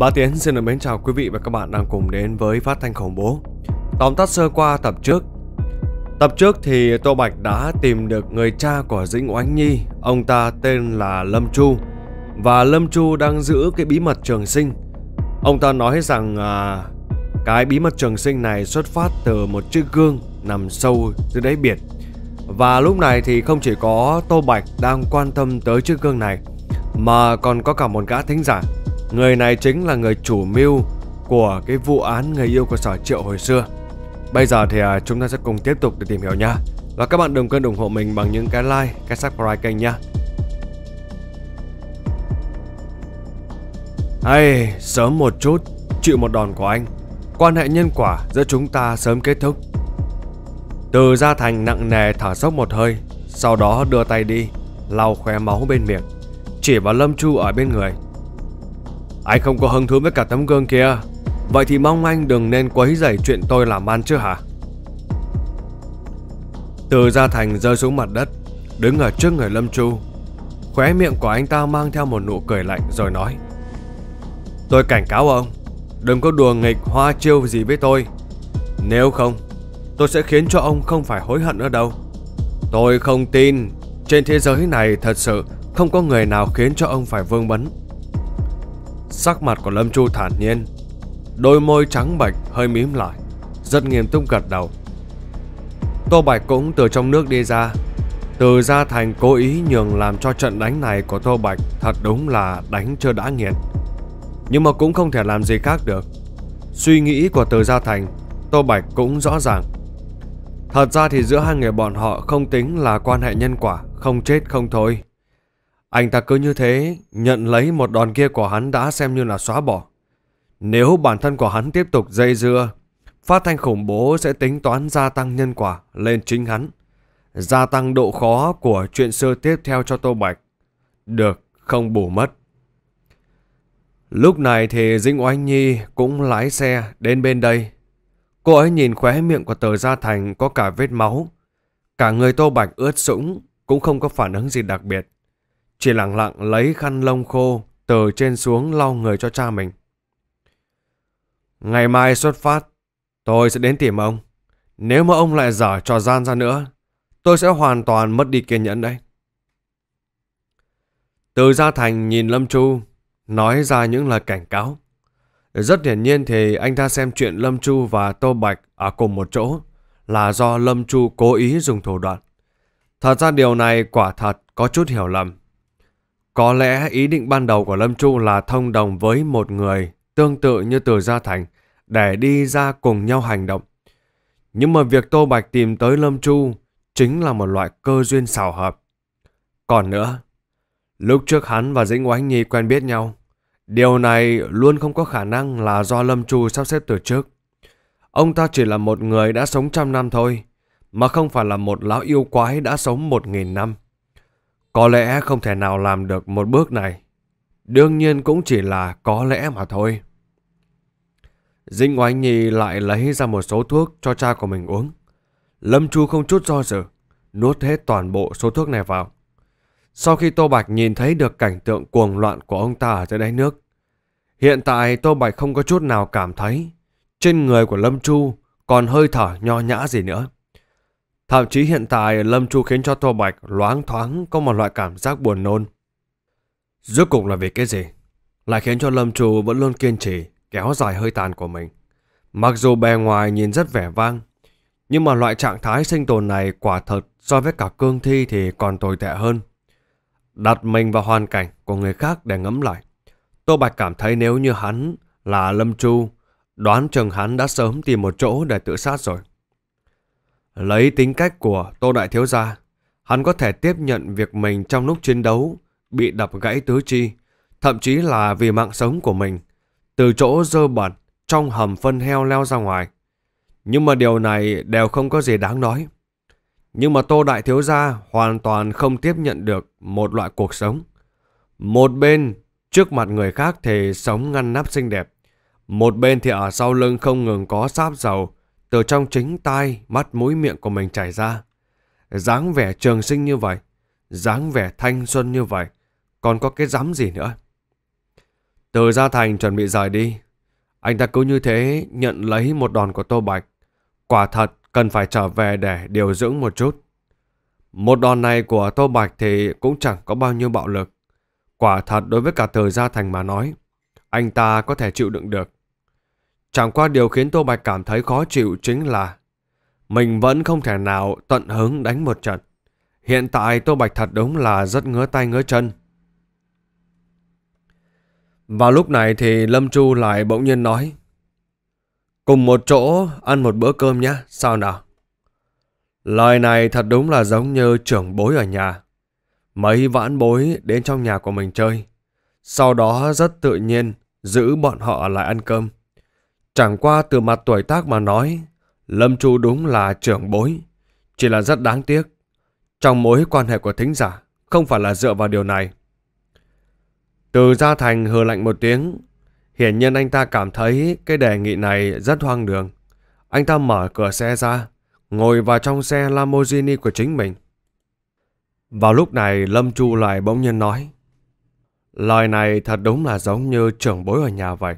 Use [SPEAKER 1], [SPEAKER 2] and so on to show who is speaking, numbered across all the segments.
[SPEAKER 1] Bà Tiến xin được mến chào quý vị và các bạn đang cùng đến với phát thanh khủng bố. Tóm tắt sơ qua tập trước. Tập trước thì Tô Bạch đã tìm được người cha của Dĩnh Oánh Nhi, ông ta tên là Lâm Chu. Và Lâm Chu đang giữ cái bí mật trường sinh. Ông ta nói rằng à, cái bí mật trường sinh này xuất phát từ một chiếc gương nằm sâu dưới đáy biển. Và lúc này thì không chỉ có Tô Bạch đang quan tâm tới chiếc gương này mà còn có cả một gã thính giả Người này chính là người chủ mưu của cái vụ án người yêu của sở triệu hồi xưa. Bây giờ thì à, chúng ta sẽ cùng tiếp tục để tìm hiểu nha. Và các bạn đừng quên ủng hộ mình bằng những cái like, cái subscribe kênh nha. Hay, sớm một chút, chịu một đòn của anh. Quan hệ nhân quả giữa chúng ta sớm kết thúc. Từ Gia Thành nặng nề thở sốc một hơi, sau đó đưa tay đi, lau khóe máu bên miệng, chỉ vào Lâm Chu ở bên người anh không có hứng thú với cả tấm gương kia Vậy thì mong anh đừng nên quấy rầy chuyện tôi làm ăn chứ hả Từ Gia Thành rơi xuống mặt đất Đứng ở trước người Lâm Chu Khóe miệng của anh ta mang theo một nụ cười lạnh rồi nói Tôi cảnh cáo ông Đừng có đùa nghịch hoa chiêu gì với tôi Nếu không Tôi sẽ khiến cho ông không phải hối hận nữa đâu Tôi không tin Trên thế giới này thật sự Không có người nào khiến cho ông phải vương vấn Sắc mặt của Lâm Chu thản nhiên Đôi môi trắng bạch hơi mím lại Rất nghiêm túc gật đầu Tô Bạch cũng từ trong nước đi ra Từ Gia Thành cố ý nhường làm cho trận đánh này của Tô Bạch Thật đúng là đánh chưa đã nghiệt Nhưng mà cũng không thể làm gì khác được Suy nghĩ của Từ Gia Thành Tô Bạch cũng rõ ràng Thật ra thì giữa hai người bọn họ không tính là quan hệ nhân quả Không chết không thôi anh ta cứ như thế nhận lấy một đòn kia của hắn đã xem như là xóa bỏ. Nếu bản thân của hắn tiếp tục dây dưa, phát thanh khủng bố sẽ tính toán gia tăng nhân quả lên chính hắn. Gia tăng độ khó của chuyện xưa tiếp theo cho Tô Bạch. Được, không bù mất. Lúc này thì Dinh Oanh Nhi cũng lái xe đến bên đây. Cô ấy nhìn khóe miệng của tờ Gia Thành có cả vết máu. Cả người Tô Bạch ướt sũng cũng không có phản ứng gì đặc biệt chỉ lặng lặng lấy khăn lông khô từ trên xuống lau người cho cha mình. Ngày mai xuất phát, tôi sẽ đến tìm ông. Nếu mà ông lại dở trò gian ra nữa, tôi sẽ hoàn toàn mất đi kiên nhẫn đấy. Từ Gia Thành nhìn Lâm Chu, nói ra những lời cảnh cáo. Rất hiển nhiên thì anh ta xem chuyện Lâm Chu và Tô Bạch ở cùng một chỗ là do Lâm Chu cố ý dùng thủ đoạn. Thật ra điều này quả thật có chút hiểu lầm. Có lẽ ý định ban đầu của Lâm Chu là thông đồng với một người tương tự như Từ Gia Thành để đi ra cùng nhau hành động. Nhưng mà việc Tô Bạch tìm tới Lâm Chu chính là một loại cơ duyên xảo hợp. Còn nữa, lúc trước hắn và Dĩnh Oánh Nhi quen biết nhau, điều này luôn không có khả năng là do Lâm Chu sắp xếp từ trước. Ông ta chỉ là một người đã sống trăm năm thôi, mà không phải là một lão yêu quái đã sống một nghìn năm. Có lẽ không thể nào làm được một bước này. Đương nhiên cũng chỉ là có lẽ mà thôi. Dinh Oánh Nhi lại lấy ra một số thuốc cho cha của mình uống. Lâm Chu không chút do dự, nuốt hết toàn bộ số thuốc này vào. Sau khi Tô Bạch nhìn thấy được cảnh tượng cuồng loạn của ông ta ở dưới đáy nước, hiện tại Tô Bạch không có chút nào cảm thấy trên người của Lâm Chu còn hơi thở nho nhã gì nữa. Thậm chí hiện tại Lâm Chu khiến cho Tô Bạch loáng thoáng có một loại cảm giác buồn nôn. Rốt cuộc là vì cái gì? Lại khiến cho Lâm Chu vẫn luôn kiên trì kéo dài hơi tàn của mình. Mặc dù bề ngoài nhìn rất vẻ vang, nhưng mà loại trạng thái sinh tồn này quả thật so với cả cương thi thì còn tồi tệ hơn. Đặt mình vào hoàn cảnh của người khác để ngẫm lại. Tô Bạch cảm thấy nếu như hắn là Lâm Chu, đoán chừng hắn đã sớm tìm một chỗ để tự sát rồi. Lấy tính cách của Tô Đại Thiếu Gia, hắn có thể tiếp nhận việc mình trong lúc chiến đấu bị đập gãy tứ chi, thậm chí là vì mạng sống của mình, từ chỗ dơ bẩn trong hầm phân heo leo ra ngoài. Nhưng mà điều này đều không có gì đáng nói. Nhưng mà Tô Đại Thiếu Gia hoàn toàn không tiếp nhận được một loại cuộc sống. Một bên trước mặt người khác thì sống ngăn nắp xinh đẹp. Một bên thì ở sau lưng không ngừng có sáp dầu, từ trong chính tai, mắt mũi miệng của mình chảy ra. dáng vẻ trường sinh như vậy, dáng vẻ thanh xuân như vậy, còn có cái dám gì nữa. Từ gia thành chuẩn bị rời đi, anh ta cứ như thế nhận lấy một đòn của Tô Bạch. Quả thật cần phải trở về để điều dưỡng một chút. Một đòn này của Tô Bạch thì cũng chẳng có bao nhiêu bạo lực. Quả thật đối với cả từ gia thành mà nói, anh ta có thể chịu đựng được. Chẳng qua điều khiến Tô Bạch cảm thấy khó chịu chính là mình vẫn không thể nào tận hứng đánh một trận. Hiện tại Tô Bạch thật đúng là rất ngứa tay ngứa chân. Vào lúc này thì Lâm Chu lại bỗng nhiên nói Cùng một chỗ ăn một bữa cơm nhé, sao nào? Lời này thật đúng là giống như trưởng bối ở nhà. Mấy vãn bối đến trong nhà của mình chơi. Sau đó rất tự nhiên giữ bọn họ lại ăn cơm. Chẳng qua từ mặt tuổi tác mà nói, Lâm Chu đúng là trưởng bối, chỉ là rất đáng tiếc. Trong mối quan hệ của thính giả, không phải là dựa vào điều này. Từ Gia Thành hừ lạnh một tiếng, hiển nhiên anh ta cảm thấy cái đề nghị này rất hoang đường. Anh ta mở cửa xe ra, ngồi vào trong xe Lamborghini của chính mình. Vào lúc này Lâm Chu lại bỗng nhiên nói, lời này thật đúng là giống như trưởng bối ở nhà vậy.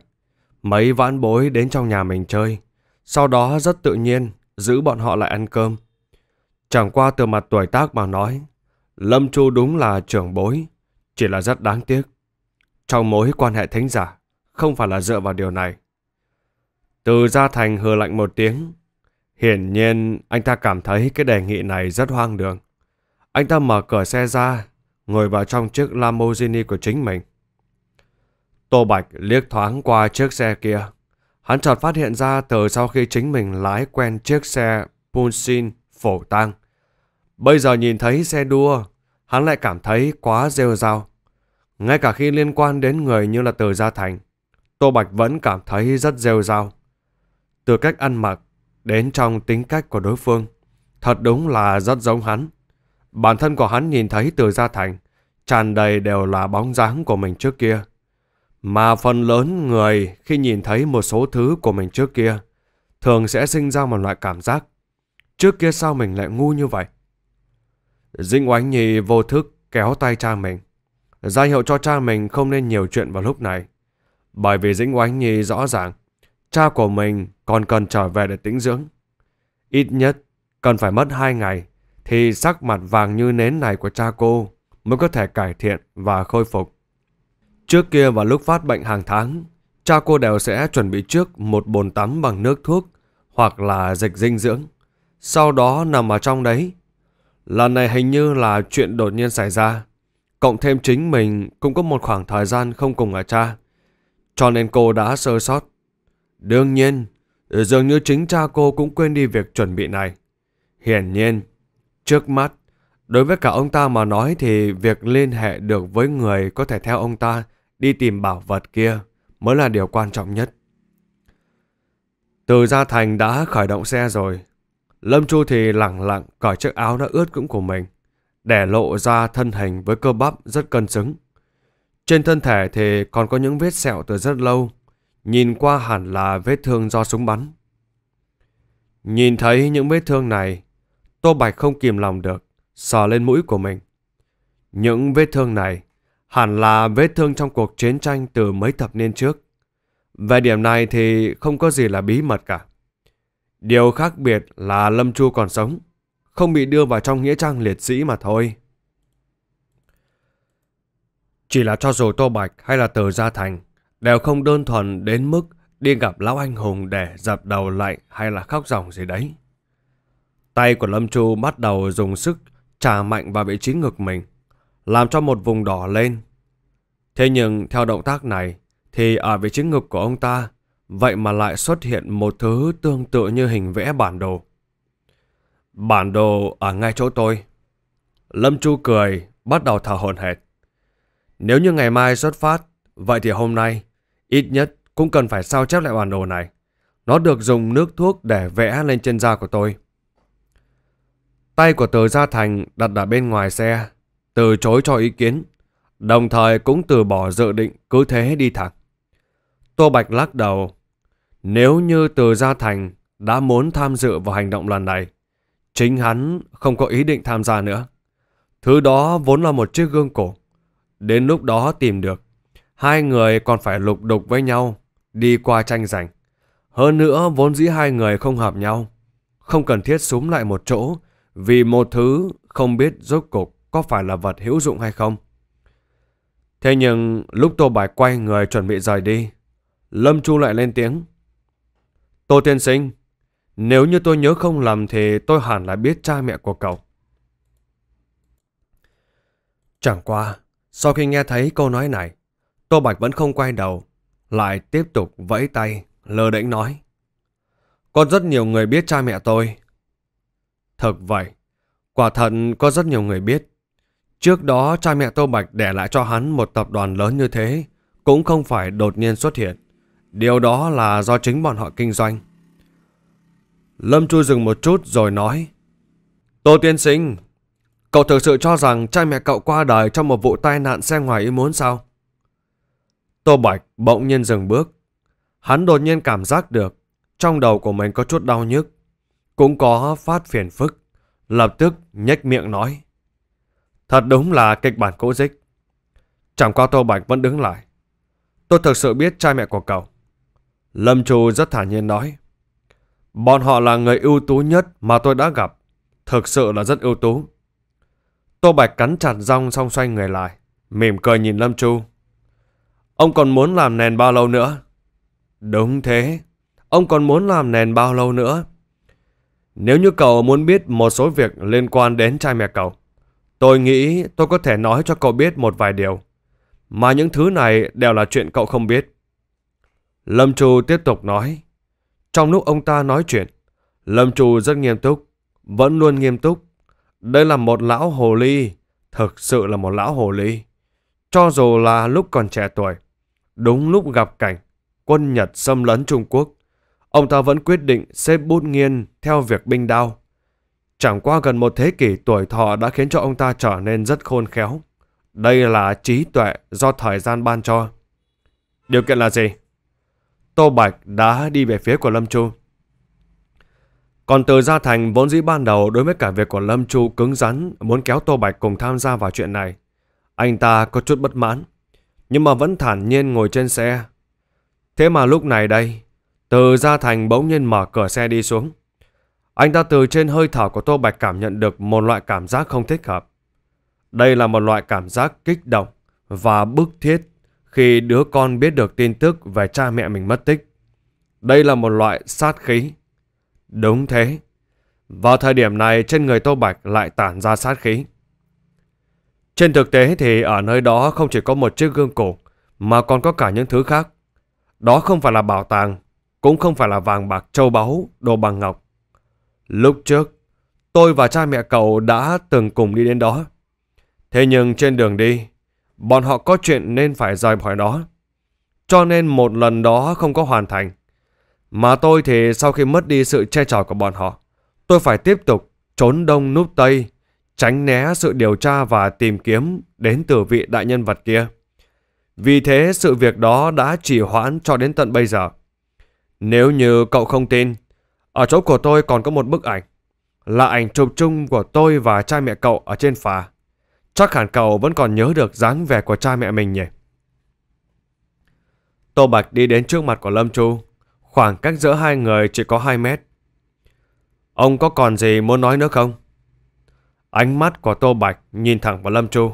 [SPEAKER 1] Mấy vãn bối đến trong nhà mình chơi, sau đó rất tự nhiên giữ bọn họ lại ăn cơm. Chẳng qua từ mặt tuổi tác mà nói, Lâm Chu đúng là trưởng bối, chỉ là rất đáng tiếc. Trong mối quan hệ thánh giả, không phải là dựa vào điều này. Từ Gia Thành hừ lạnh một tiếng, hiển nhiên anh ta cảm thấy cái đề nghị này rất hoang đường. Anh ta mở cửa xe ra, ngồi vào trong chiếc Lamborghini của chính mình. Tô Bạch liếc thoáng qua chiếc xe kia. Hắn chợt phát hiện ra từ sau khi chính mình lái quen chiếc xe Punsin phổ tang. Bây giờ nhìn thấy xe đua, hắn lại cảm thấy quá rêu rao. Ngay cả khi liên quan đến người như là từ Gia Thành, Tô Bạch vẫn cảm thấy rất rêu rao. Từ cách ăn mặc đến trong tính cách của đối phương, thật đúng là rất giống hắn. Bản thân của hắn nhìn thấy từ Gia Thành, tràn đầy đều là bóng dáng của mình trước kia. Mà phần lớn người khi nhìn thấy một số thứ của mình trước kia thường sẽ sinh ra một loại cảm giác trước kia sao mình lại ngu như vậy. Dinh oánh nhì vô thức kéo tay cha mình ra hiệu cho cha mình không nên nhiều chuyện vào lúc này. Bởi vì Dĩnh Oánh nhì rõ ràng, cha của mình còn cần trở về để tĩnh dưỡng. Ít nhất, cần phải mất hai ngày, thì sắc mặt vàng như nến này của cha cô mới có thể cải thiện và khôi phục. Trước kia vào lúc phát bệnh hàng tháng, cha cô đều sẽ chuẩn bị trước một bồn tắm bằng nước thuốc hoặc là dịch dinh dưỡng, sau đó nằm ở trong đấy. Lần này hình như là chuyện đột nhiên xảy ra, cộng thêm chính mình cũng có một khoảng thời gian không cùng ở cha, cho nên cô đã sơ sót. Đương nhiên, dường như chính cha cô cũng quên đi việc chuẩn bị này. Hiển nhiên, trước mắt, đối với cả ông ta mà nói thì việc liên hệ được với người có thể theo ông ta đi tìm bảo vật kia mới là điều quan trọng nhất. Từ Gia Thành đã khởi động xe rồi. Lâm Chu thì lẳng lặng cởi chiếc áo đã ướt cũng của mình, để lộ ra thân hình với cơ bắp rất cân xứng. Trên thân thể thì còn có những vết sẹo từ rất lâu, nhìn qua hẳn là vết thương do súng bắn. Nhìn thấy những vết thương này, Tô Bạch không kìm lòng được, sờ lên mũi của mình. Những vết thương này hẳn là vết thương trong cuộc chiến tranh từ mấy thập niên trước. Về điểm này thì không có gì là bí mật cả. Điều khác biệt là Lâm Chu còn sống, không bị đưa vào trong nghĩa trang liệt sĩ mà thôi. Chỉ là cho dù Tô Bạch hay là Từ Gia Thành đều không đơn thuần đến mức đi gặp lão anh hùng để dập đầu lại hay là khóc ròng gì đấy. Tay của Lâm Chu bắt đầu dùng sức trà mạnh vào vị trí ngực mình làm cho một vùng đỏ lên. Thế nhưng theo động tác này thì ở vị trí ngực của ông ta vậy mà lại xuất hiện một thứ tương tự như hình vẽ bản đồ. Bản đồ ở ngay chỗ tôi. Lâm Chu cười, bắt đầu thở hồn hệt. Nếu như ngày mai xuất phát, vậy thì hôm nay ít nhất cũng cần phải sao chép lại bản đồ này. Nó được dùng nước thuốc để vẽ lên trên da của tôi. Tay của tờ Gia Thành đặt ở bên ngoài xe từ chối cho ý kiến, đồng thời cũng từ bỏ dự định cứ thế đi thẳng. Tô Bạch lắc đầu, nếu như từ Gia Thành đã muốn tham dự vào hành động lần này, chính hắn không có ý định tham gia nữa. Thứ đó vốn là một chiếc gương cổ. Đến lúc đó tìm được, hai người còn phải lục đục với nhau, đi qua tranh giành. Hơn nữa vốn dĩ hai người không hợp nhau, không cần thiết súng lại một chỗ vì một thứ không biết rốt cục có phải là vật hữu dụng hay không. Thế nhưng lúc Tô Bạch quay người chuẩn bị rời đi, Lâm Chu lại lên tiếng. Tô Tiên Sinh, nếu như tôi nhớ không lầm thì tôi hẳn là biết cha mẹ của cậu. Chẳng qua, sau khi nghe thấy câu nói này, Tô Bạch vẫn không quay đầu, lại tiếp tục vẫy tay, lơ đễnh nói. Có rất nhiều người biết cha mẹ tôi. Thật vậy, quả thật có rất nhiều người biết. Trước đó cha mẹ Tô Bạch để lại cho hắn một tập đoàn lớn như thế cũng không phải đột nhiên xuất hiện. Điều đó là do chính bọn họ kinh doanh. Lâm Chu dừng một chút rồi nói Tô Tiên Sinh, cậu thực sự cho rằng cha mẹ cậu qua đời trong một vụ tai nạn xe ngoài ý muốn sao? Tô Bạch bỗng nhiên dừng bước. Hắn đột nhiên cảm giác được trong đầu của mình có chút đau nhức. Cũng có phát phiền phức. Lập tức nhếch miệng nói. Thật đúng là kịch bản cũ dích. Chẳng qua Tô Bạch vẫn đứng lại. Tôi thực sự biết cha mẹ của cậu. Lâm Trù rất thả nhiên nói. Bọn họ là người ưu tú nhất mà tôi đã gặp. Thực sự là rất ưu tú. Tô Bạch cắn chặt răng xong xoay người lại. Mỉm cười nhìn Lâm Chu. Ông còn muốn làm nền bao lâu nữa? Đúng thế. Ông còn muốn làm nền bao lâu nữa? Nếu như cậu muốn biết một số việc liên quan đến cha mẹ cậu, Tôi nghĩ tôi có thể nói cho cậu biết một vài điều. Mà những thứ này đều là chuyện cậu không biết. Lâm Trù tiếp tục nói. Trong lúc ông ta nói chuyện, Lâm Trù rất nghiêm túc, vẫn luôn nghiêm túc. Đây là một lão hồ ly, thực sự là một lão hồ ly. Cho dù là lúc còn trẻ tuổi, đúng lúc gặp cảnh quân Nhật xâm lấn Trung Quốc, ông ta vẫn quyết định xếp bút nghiên theo việc binh đao. Chẳng qua gần một thế kỷ tuổi thọ đã khiến cho ông ta trở nên rất khôn khéo. Đây là trí tuệ do thời gian ban cho. Điều kiện là gì? Tô Bạch đã đi về phía của Lâm Chu. Còn từ Gia Thành vốn dĩ ban đầu đối với cả việc của Lâm Chu cứng rắn muốn kéo Tô Bạch cùng tham gia vào chuyện này. Anh ta có chút bất mãn, nhưng mà vẫn thản nhiên ngồi trên xe. Thế mà lúc này đây, từ Gia Thành bỗng nhiên mở cửa xe đi xuống. Anh ta từ trên hơi thở của Tô Bạch cảm nhận được một loại cảm giác không thích hợp. Đây là một loại cảm giác kích động và bức thiết khi đứa con biết được tin tức về cha mẹ mình mất tích. Đây là một loại sát khí. Đúng thế. Vào thời điểm này trên người Tô Bạch lại tản ra sát khí. Trên thực tế thì ở nơi đó không chỉ có một chiếc gương cổ mà còn có cả những thứ khác. Đó không phải là bảo tàng, cũng không phải là vàng bạc châu báu, đồ bằng ngọc, Lúc trước, tôi và cha mẹ cậu đã từng cùng đi đến đó. Thế nhưng trên đường đi, bọn họ có chuyện nên phải rời khỏi đó. Cho nên một lần đó không có hoàn thành. Mà tôi thì sau khi mất đi sự che chở của bọn họ, tôi phải tiếp tục trốn đông núp tây, tránh né sự điều tra và tìm kiếm đến từ vị đại nhân vật kia. Vì thế sự việc đó đã trì hoãn cho đến tận bây giờ. Nếu như cậu không tin, ở chỗ của tôi còn có một bức ảnh. Là ảnh chụp chung của tôi và cha mẹ cậu ở trên phà. Chắc hẳn cậu vẫn còn nhớ được dáng vẻ của cha mẹ mình nhỉ? Tô Bạch đi đến trước mặt của Lâm Chu. Khoảng cách giữa hai người chỉ có 2 mét. Ông có còn gì muốn nói nữa không? Ánh mắt của Tô Bạch nhìn thẳng vào Lâm Chu.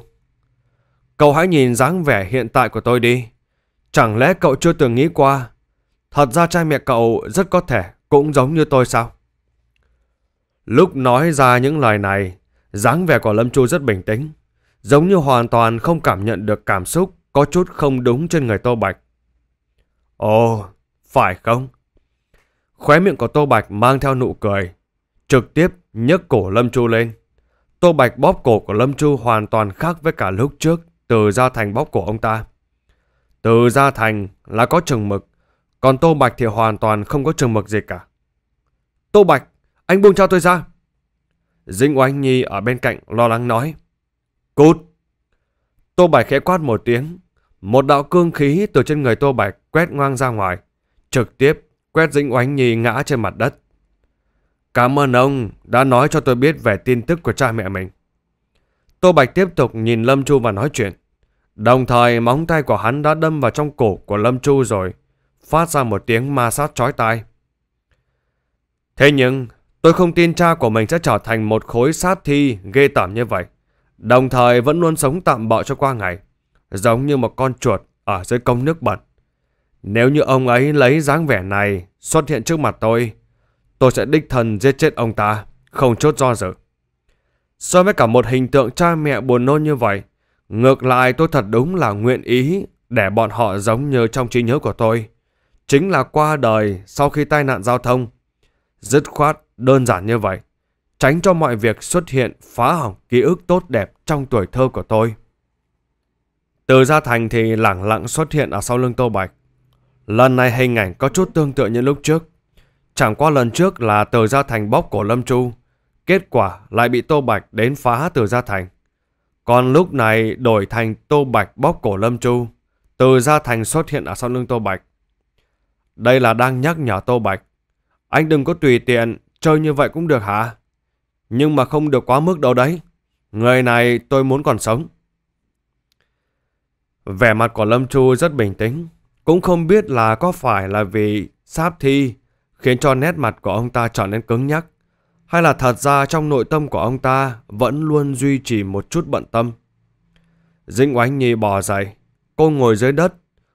[SPEAKER 1] Cậu hãy nhìn dáng vẻ hiện tại của tôi đi. Chẳng lẽ cậu chưa từng nghĩ qua Thật ra cha mẹ cậu rất có thể cũng giống như tôi sao? Lúc nói ra những lời này, dáng vẻ của Lâm Chu rất bình tĩnh, giống như hoàn toàn không cảm nhận được cảm xúc có chút không đúng trên người Tô Bạch. Ồ, phải không? Khóe miệng của Tô Bạch mang theo nụ cười, trực tiếp nhấc cổ Lâm Chu lên. Tô Bạch bóp cổ của Lâm Chu hoàn toàn khác với cả lúc trước từ Gia Thành bóp cổ ông ta. Từ Gia Thành là có chừng mực, còn Tô Bạch thì hoàn toàn không có trường mực gì cả. Tô Bạch, anh buông cho tôi ra. Dĩnh Oanh Nhi ở bên cạnh lo lắng nói. Cút. Tô Bạch khẽ quát một tiếng. Một đạo cương khí từ trên người Tô Bạch quét ngoang ra ngoài. Trực tiếp quét Dĩnh Oanh Nhi ngã trên mặt đất. Cảm ơn ông đã nói cho tôi biết về tin tức của cha mẹ mình. Tô Bạch tiếp tục nhìn Lâm Chu và nói chuyện. Đồng thời móng tay của hắn đã đâm vào trong cổ của Lâm Chu rồi phát ra một tiếng ma sát chói tai. Thế nhưng, tôi không tin cha của mình sẽ trở thành một khối sát thi ghê tởm như vậy, đồng thời vẫn luôn sống tạm bợ cho qua ngày, giống như một con chuột ở dưới công nước bẩn. Nếu như ông ấy lấy dáng vẻ này xuất hiện trước mặt tôi, tôi sẽ đích thân giết chết ông ta, không chốt do dự. So với cả một hình tượng cha mẹ buồn nôn như vậy, ngược lại tôi thật đúng là nguyện ý để bọn họ giống như trong trí nhớ của tôi chính là qua đời sau khi tai nạn giao thông. Dứt khoát đơn giản như vậy, tránh cho mọi việc xuất hiện phá hỏng ký ức tốt đẹp trong tuổi thơ của tôi. Từ Gia Thành thì lẳng lặng xuất hiện ở sau lưng Tô Bạch. Lần này hình ảnh có chút tương tự như lúc trước. Chẳng qua lần trước là Từ Gia Thành bóc cổ Lâm Chu, kết quả lại bị Tô Bạch đến phá Từ Gia Thành. Còn lúc này đổi thành Tô Bạch bóc cổ Lâm Chu, Từ Gia Thành xuất hiện ở sau lưng Tô Bạch. Đây là đang nhắc nhở Tô Bạch. Anh đừng có tùy tiện, chơi như vậy cũng được hả? Nhưng mà không được quá mức đâu đấy. Người này tôi muốn còn sống. Vẻ mặt của Lâm Chu rất bình tĩnh. Cũng không biết là có phải là vì sáp thi khiến cho nét mặt của ông ta trở nên cứng nhắc. Hay là thật ra trong nội tâm của ông ta vẫn luôn duy trì một chút bận tâm. Dĩnh Oánh nhì bò dậy. Cô ngồi dưới đất,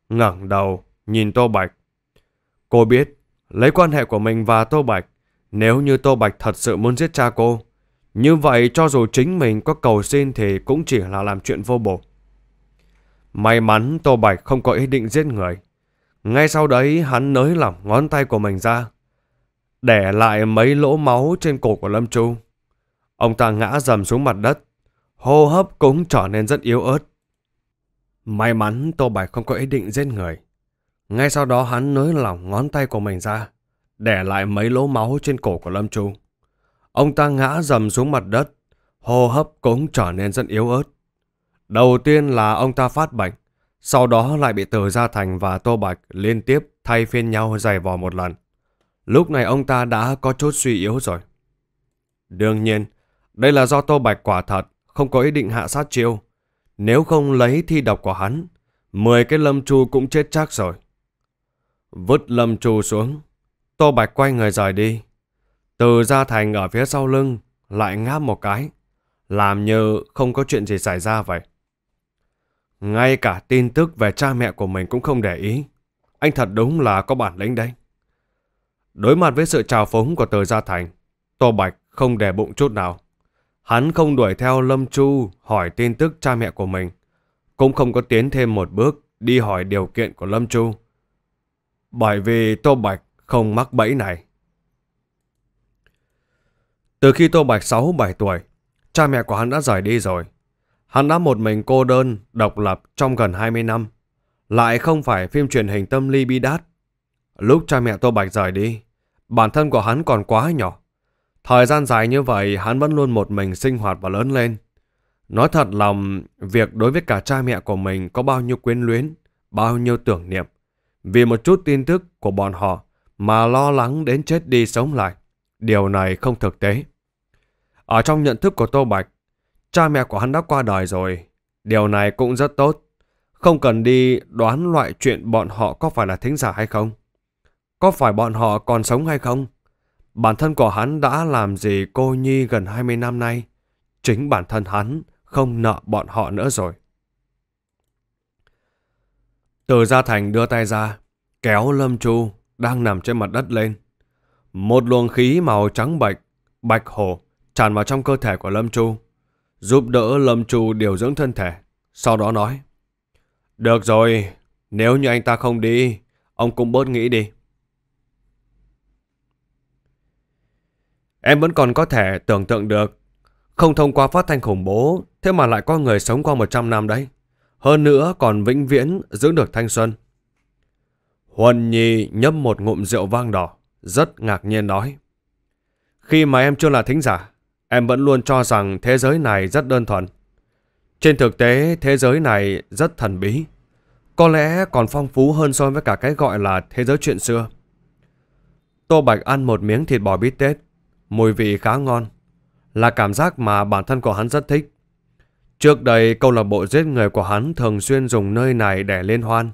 [SPEAKER 1] ngẩng đầu, nhìn Tô Bạch. Cô biết, lấy quan hệ của mình và Tô Bạch, nếu như Tô Bạch thật sự muốn giết cha cô, như vậy cho dù chính mình có cầu xin thì cũng chỉ là làm chuyện vô bổ. May mắn Tô Bạch không có ý định giết người. Ngay sau đấy hắn nới lỏng ngón tay của mình ra. Để lại mấy lỗ máu trên cổ của Lâm Chu. Ông ta ngã dầm xuống mặt đất. Hô hấp cũng trở nên rất yếu ớt. May mắn Tô Bạch không có ý định giết người. Ngay sau đó hắn nới lỏng ngón tay của mình ra, để lại mấy lỗ máu trên cổ của Lâm Trung. Ông ta ngã dầm xuống mặt đất, hô hấp cũng trở nên rất yếu ớt. Đầu tiên là ông ta phát bệnh, sau đó lại bị Từ Gia Thành và Tô Bạch liên tiếp thay phiên nhau giày vò một lần. Lúc này ông ta đã có chút suy yếu rồi. Đương nhiên, đây là do Tô Bạch quả thật, không có ý định hạ sát chiêu. Nếu không lấy thi độc của hắn, 10 cái lâm chu cũng chết chắc rồi. Vứt lâm trù xuống. Tô Bạch quay người rời đi. Từ gia thành ở phía sau lưng lại ngáp một cái. Làm như không có chuyện gì xảy ra vậy. Ngay cả tin tức về cha mẹ của mình cũng không để ý. Anh thật đúng là có bản lĩnh đấy. Đối mặt với sự trào phúng của Từ Gia Thành, Tô Bạch không để bụng chút nào. Hắn không đuổi theo Lâm Chu hỏi tin tức cha mẹ của mình, cũng không có tiến thêm một bước đi hỏi điều kiện của Lâm Chu bởi vì Tô Bạch không mắc bẫy này. Từ khi Tô Bạch 6-7 tuổi, cha mẹ của hắn đã rời đi rồi. Hắn đã một mình cô đơn, độc lập trong gần 20 năm. Lại không phải phim truyền hình tâm lý bi đát. Lúc cha mẹ Tô Bạch rời đi, bản thân của hắn còn quá nhỏ. Thời gian dài như vậy, hắn vẫn luôn một mình sinh hoạt và lớn lên. Nói thật lòng, việc đối với cả cha mẹ của mình có bao nhiêu quyến luyến, bao nhiêu tưởng niệm, vì một chút tin tức của bọn họ mà lo lắng đến chết đi sống lại. Điều này không thực tế. Ở trong nhận thức của Tô Bạch, cha mẹ của hắn đã qua đời rồi. Điều này cũng rất tốt. Không cần đi đoán loại chuyện bọn họ có phải là thính giả hay không. Có phải bọn họ còn sống hay không? Bản thân của hắn đã làm gì cô Nhi gần 20 năm nay? Chính bản thân hắn không nợ bọn họ nữa rồi. Từ Gia Thành đưa tay ra, kéo Lâm Chu đang nằm trên mặt đất lên. Một luồng khí màu trắng bạch, bạch hổ tràn vào trong cơ thể của Lâm Chu, giúp đỡ Lâm Chu điều dưỡng thân thể. Sau đó nói, Được rồi, nếu như anh ta không đi, ông cũng bớt nghĩ đi. Em vẫn còn có thể tưởng tượng được, không thông qua phát thanh khủng bố, thế mà lại có người sống qua 100 năm đấy hơn nữa còn vĩnh viễn giữ được thanh xuân. Huân Nhi nhấp một ngụm rượu vang đỏ, rất ngạc nhiên nói. Khi mà em chưa là thính giả, em vẫn luôn cho rằng thế giới này rất đơn thuần. Trên thực tế, thế giới này rất thần bí. Có lẽ còn phong phú hơn so với cả cái gọi là thế giới chuyện xưa. Tô Bạch ăn một miếng thịt bò bít tết, mùi vị khá ngon, là cảm giác mà bản thân của hắn rất thích. Trước đây câu lạc bộ giết người của hắn thường xuyên dùng nơi này để liên hoan.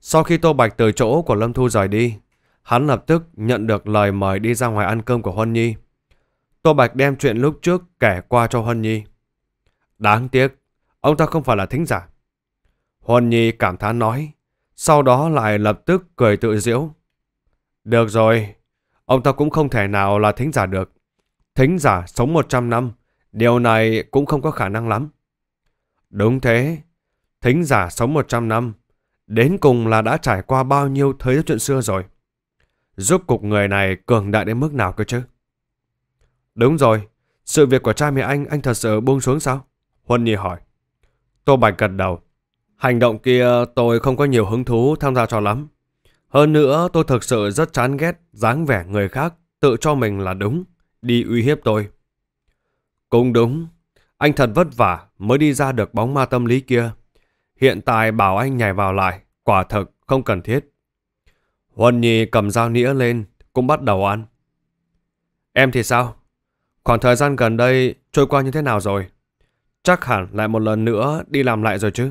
[SPEAKER 1] Sau khi Tô Bạch từ chỗ của Lâm Thu rời đi, hắn lập tức nhận được lời mời đi ra ngoài ăn cơm của Huân Nhi. Tô Bạch đem chuyện lúc trước kể qua cho Huân Nhi. Đáng tiếc, ông ta không phải là thính giả. Huân Nhi cảm thán nói, sau đó lại lập tức cười tự diễu. Được rồi, ông ta cũng không thể nào là thính giả được. Thính giả sống 100 năm, điều này cũng không có khả năng lắm. Đúng thế, thính giả sống 100 năm, đến cùng là đã trải qua bao nhiêu thế chuyện xưa rồi. Giúp cục người này cường đại đến mức nào cơ chứ? Đúng rồi, sự việc của cha mẹ anh, anh thật sự buông xuống sao? Huân Nhi hỏi. Tô Bạch gật đầu. Hành động kia tôi không có nhiều hứng thú tham gia cho lắm. Hơn nữa tôi thực sự rất chán ghét dáng vẻ người khác tự cho mình là đúng, đi uy hiếp tôi. Cũng đúng, anh thật vất vả mới đi ra được bóng ma tâm lý kia. Hiện tại bảo anh nhảy vào lại, quả thực không cần thiết. Huân Nhi cầm dao nĩa lên, cũng bắt đầu ăn. Em thì sao? Khoảng thời gian gần đây trôi qua như thế nào rồi? Chắc hẳn lại một lần nữa đi làm lại rồi chứ?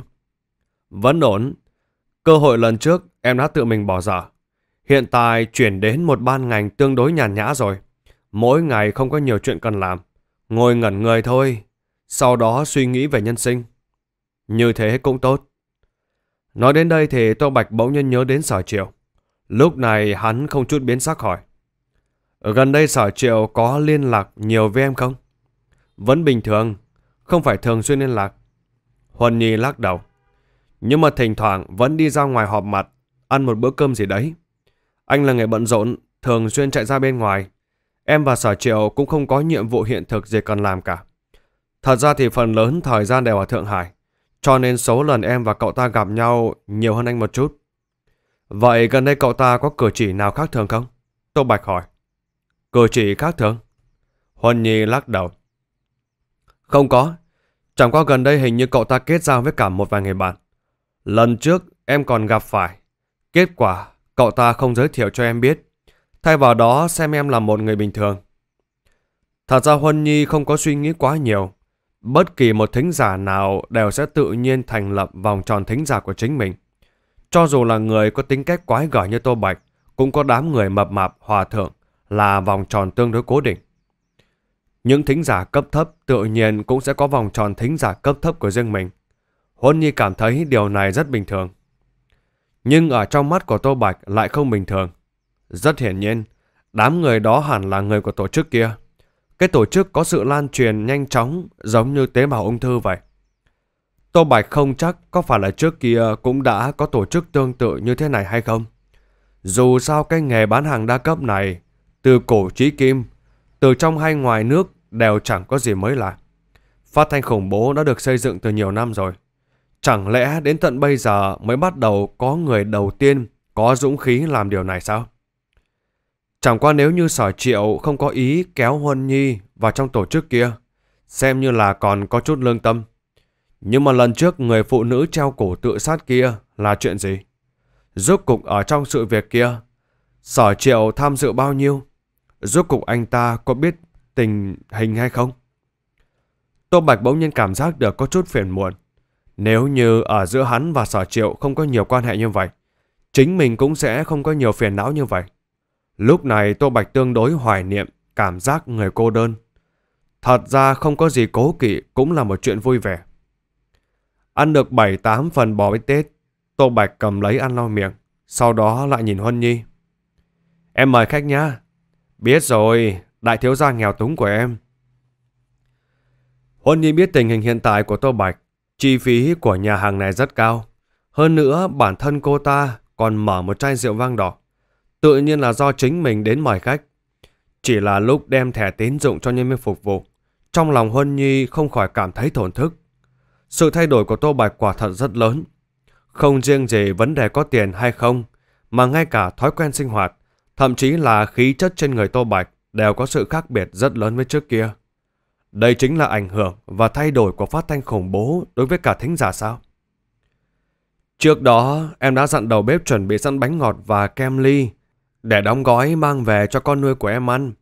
[SPEAKER 1] Vẫn ổn. Cơ hội lần trước em đã tự mình bỏ dở. Hiện tại chuyển đến một ban ngành tương đối nhàn nhã rồi. Mỗi ngày không có nhiều chuyện cần làm. Ngồi ngẩn người thôi, sau đó suy nghĩ về nhân sinh. Như thế cũng tốt. Nói đến đây thì Tô Bạch bỗng nhiên nhớ đến sở triệu. Lúc này hắn không chút biến sắc hỏi. Ở gần đây sở triệu có liên lạc nhiều với em không? Vẫn bình thường, không phải thường xuyên liên lạc. Huân Nhi lắc đầu. Nhưng mà thỉnh thoảng vẫn đi ra ngoài họp mặt, ăn một bữa cơm gì đấy. Anh là người bận rộn, thường xuyên chạy ra bên ngoài. Em và sở triệu cũng không có nhiệm vụ hiện thực gì cần làm cả. Thật ra thì phần lớn thời gian đều ở Thượng Hải, cho nên số lần em và cậu ta gặp nhau nhiều hơn anh một chút. Vậy gần đây cậu ta có cử chỉ nào khác thường không? Tô Bạch hỏi. Cử chỉ khác thường? Huân Nhi lắc đầu. Không có. Chẳng qua gần đây hình như cậu ta kết giao với cả một vài người bạn. Lần trước em còn gặp phải. Kết quả cậu ta không giới thiệu cho em biết. Thay vào đó xem em là một người bình thường. Thật ra Huân Nhi không có suy nghĩ quá nhiều bất kỳ một thính giả nào đều sẽ tự nhiên thành lập vòng tròn thính giả của chính mình. Cho dù là người có tính cách quái gở như Tô Bạch, cũng có đám người mập mạp hòa thượng là vòng tròn tương đối cố định. Những thính giả cấp thấp tự nhiên cũng sẽ có vòng tròn thính giả cấp thấp của riêng mình. Huân Nhi cảm thấy điều này rất bình thường. Nhưng ở trong mắt của Tô Bạch lại không bình thường. Rất hiển nhiên, đám người đó hẳn là người của tổ chức kia. Cái tổ chức có sự lan truyền nhanh chóng giống như tế bào ung thư vậy. Tô Bạch không chắc có phải là trước kia cũng đã có tổ chức tương tự như thế này hay không. Dù sao cái nghề bán hàng đa cấp này, từ cổ trí kim, từ trong hay ngoài nước đều chẳng có gì mới lạ. Phát thanh khủng bố đã được xây dựng từ nhiều năm rồi. Chẳng lẽ đến tận bây giờ mới bắt đầu có người đầu tiên có dũng khí làm điều này sao? Chẳng qua nếu như sở triệu không có ý kéo Huân Nhi vào trong tổ chức kia, xem như là còn có chút lương tâm. Nhưng mà lần trước người phụ nữ treo cổ tự sát kia là chuyện gì? Rốt cục ở trong sự việc kia, sở triệu tham dự bao nhiêu? Rốt cục anh ta có biết tình hình hay không? Tô Bạch bỗng nhiên cảm giác được có chút phiền muộn. Nếu như ở giữa hắn và sở triệu không có nhiều quan hệ như vậy, chính mình cũng sẽ không có nhiều phiền não như vậy. Lúc này Tô Bạch tương đối hoài niệm cảm giác người cô đơn. Thật ra không có gì cố kỵ cũng là một chuyện vui vẻ. Ăn được 7-8 phần bò bít tết, Tô Bạch cầm lấy ăn lau miệng, sau đó lại nhìn Huân Nhi. Em mời khách nhá. Biết rồi, đại thiếu gia nghèo túng của em. Huân Nhi biết tình hình hiện tại của Tô Bạch, chi phí của nhà hàng này rất cao. Hơn nữa, bản thân cô ta còn mở một chai rượu vang đỏ. Tự nhiên là do chính mình đến mời khách. Chỉ là lúc đem thẻ tín dụng cho nhân viên phục vụ, trong lòng Huân Nhi không khỏi cảm thấy thổn thức. Sự thay đổi của Tô Bạch quả thật rất lớn. Không riêng gì vấn đề có tiền hay không, mà ngay cả thói quen sinh hoạt, thậm chí là khí chất trên người Tô Bạch đều có sự khác biệt rất lớn với trước kia. Đây chính là ảnh hưởng và thay đổi của phát thanh khủng bố đối với cả thính giả sao? Trước đó, em đã dặn đầu bếp chuẩn bị sẵn bánh ngọt và kem ly để đóng gói mang về cho con nuôi của em ăn.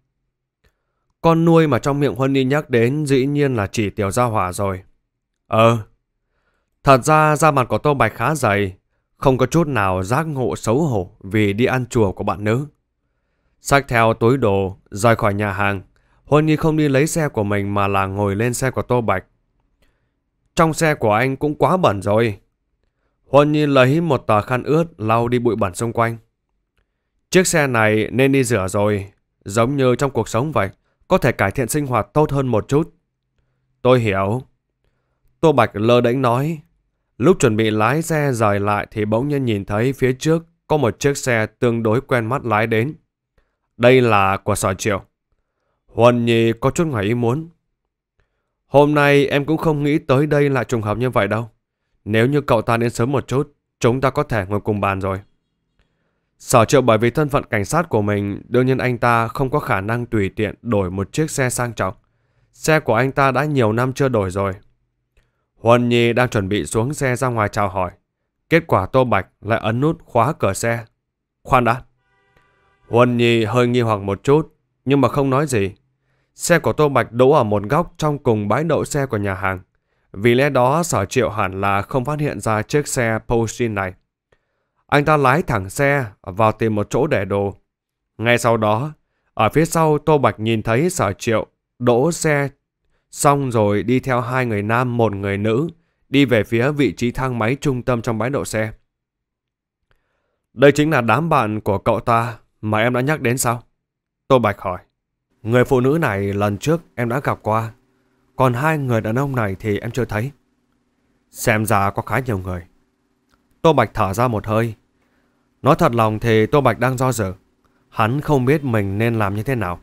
[SPEAKER 1] Con nuôi mà trong miệng Huân Ni nhắc đến dĩ nhiên là chỉ Tiểu Gia Hỏa rồi. Ờ, thật ra da mặt của Tô Bạch khá dày, không có chút nào giác ngộ xấu hổ vì đi ăn chùa của bạn nữ. Xách theo túi đồ, rời khỏi nhà hàng, Huân Nhi không đi lấy xe của mình mà là ngồi lên xe của Tô Bạch. Trong xe của anh cũng quá bẩn rồi. Huân Nhi lấy một tờ khăn ướt lau đi bụi bẩn xung quanh. Chiếc xe này nên đi rửa rồi, giống như trong cuộc sống vậy, có thể cải thiện sinh hoạt tốt hơn một chút. Tôi hiểu. Tô Bạch lơ đánh nói. Lúc chuẩn bị lái xe rời lại thì bỗng nhiên nhìn thấy phía trước có một chiếc xe tương đối quen mắt lái đến. Đây là của sỏi triệu. Huân nhì có chút ngoài ý muốn. Hôm nay em cũng không nghĩ tới đây lại trùng hợp như vậy đâu. Nếu như cậu ta đến sớm một chút, chúng ta có thể ngồi cùng bàn rồi. Sở triệu bởi vì thân phận cảnh sát của mình, đương nhiên anh ta không có khả năng tùy tiện đổi một chiếc xe sang trọng. Xe của anh ta đã nhiều năm chưa đổi rồi. Huân Nhi đang chuẩn bị xuống xe ra ngoài chào hỏi. Kết quả Tô Bạch lại ấn nút khóa cửa xe. Khoan đã. Huân Nhi hơi nghi hoặc một chút, nhưng mà không nói gì. Xe của Tô Bạch đỗ ở một góc trong cùng bãi đậu xe của nhà hàng. Vì lẽ đó sở triệu hẳn là không phát hiện ra chiếc xe porsche này. Anh ta lái thẳng xe vào tìm một chỗ để đồ. Ngay sau đó, ở phía sau Tô Bạch nhìn thấy sở triệu đỗ xe xong rồi đi theo hai người nam một người nữ đi về phía vị trí thang máy trung tâm trong bãi đậu xe. Đây chính là đám bạn của cậu ta mà em đã nhắc đến sao? Tô Bạch hỏi. Người phụ nữ này lần trước em đã gặp qua, còn hai người đàn ông này thì em chưa thấy. Xem ra có khá nhiều người. Tô Bạch thở ra một hơi, Nói thật lòng thì Tô Bạch đang do dự. Hắn không biết mình nên làm như thế nào.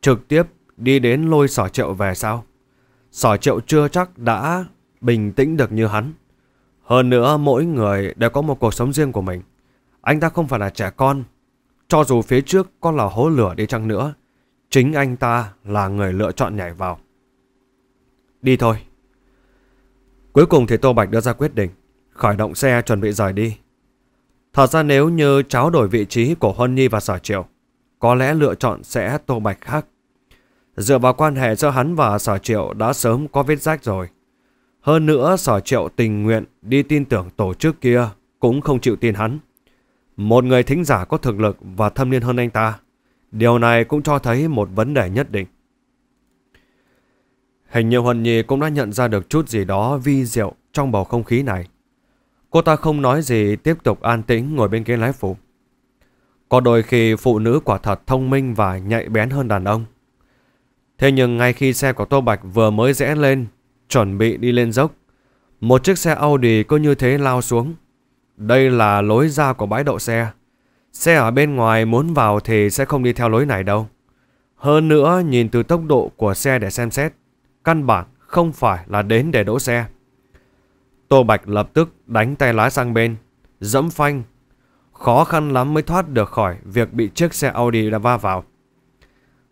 [SPEAKER 1] Trực tiếp đi đến lôi sở triệu về sao? Sở triệu chưa chắc đã bình tĩnh được như hắn. Hơn nữa mỗi người đều có một cuộc sống riêng của mình. Anh ta không phải là trẻ con. Cho dù phía trước có là hố lửa đi chăng nữa, chính anh ta là người lựa chọn nhảy vào. Đi thôi. Cuối cùng thì Tô Bạch đưa ra quyết định, khởi động xe chuẩn bị rời đi. Thật ra nếu như cháu đổi vị trí của Huân Nhi và Sở Triều, có lẽ lựa chọn sẽ tô bạch khác. Dựa vào quan hệ giữa hắn và Sở Triệu đã sớm có vết rách rồi. Hơn nữa Sở Triệu tình nguyện đi tin tưởng tổ chức kia cũng không chịu tin hắn. Một người thính giả có thực lực và thâm niên hơn anh ta. Điều này cũng cho thấy một vấn đề nhất định. Hình như Huân Nhi cũng đã nhận ra được chút gì đó vi diệu trong bầu không khí này. Cô ta không nói gì tiếp tục an tĩnh ngồi bên ghế lái phụ. Có đôi khi phụ nữ quả thật thông minh và nhạy bén hơn đàn ông. Thế nhưng ngay khi xe của Tô Bạch vừa mới rẽ lên, chuẩn bị đi lên dốc, một chiếc xe Audi cứ như thế lao xuống. Đây là lối ra của bãi đậu xe. Xe ở bên ngoài muốn vào thì sẽ không đi theo lối này đâu. Hơn nữa, nhìn từ tốc độ của xe để xem xét, căn bản không phải là đến để đỗ xe. Tô Bạch lập tức đánh tay lái sang bên, dẫm phanh. Khó khăn lắm mới thoát được khỏi việc bị chiếc xe Audi đã va vào.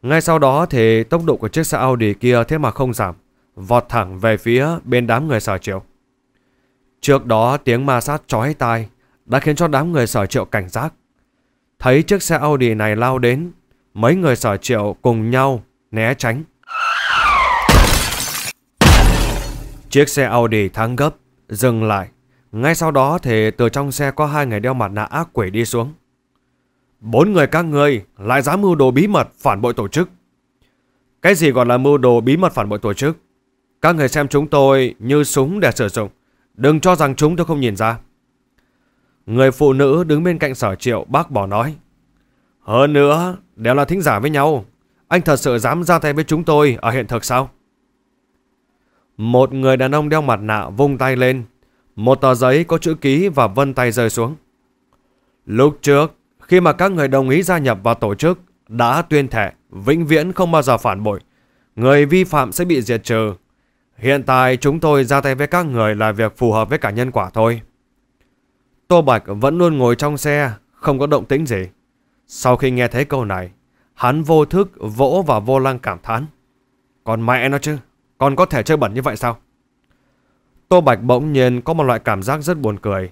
[SPEAKER 1] Ngay sau đó thì tốc độ của chiếc xe Audi kia thế mà không giảm, vọt thẳng về phía bên đám người sở triệu. Trước đó tiếng ma sát chói tai đã khiến cho đám người sở triệu cảnh giác. Thấy chiếc xe Audi này lao đến, mấy người sở triệu cùng nhau né tránh. Chiếc xe Audi thắng gấp, Dừng lại. Ngay sau đó thì từ trong xe có hai người đeo mặt nạ ác quỷ đi xuống. Bốn người các ngươi lại dám mưu đồ bí mật phản bội tổ chức. Cái gì gọi là mưu đồ bí mật phản bội tổ chức? Các người xem chúng tôi như súng để sử dụng. Đừng cho rằng chúng tôi không nhìn ra. Người phụ nữ đứng bên cạnh sở triệu bác bỏ nói. Hơn nữa, đều là thính giả với nhau. Anh thật sự dám ra tay với chúng tôi ở hiện thực sao? Một người đàn ông đeo mặt nạ vung tay lên. Một tờ giấy có chữ ký và vân tay rơi xuống. Lúc trước, khi mà các người đồng ý gia nhập vào tổ chức, đã tuyên thệ vĩnh viễn không bao giờ phản bội. Người vi phạm sẽ bị diệt trừ. Hiện tại chúng tôi ra tay với các người là việc phù hợp với cả nhân quả thôi. Tô Bạch vẫn luôn ngồi trong xe, không có động tĩnh gì. Sau khi nghe thấy câu này, hắn vô thức vỗ và vô lăng cảm thán. Còn mẹ nó chứ. Còn có thể chơi bẩn như vậy sao? Tô Bạch bỗng nhiên có một loại cảm giác rất buồn cười.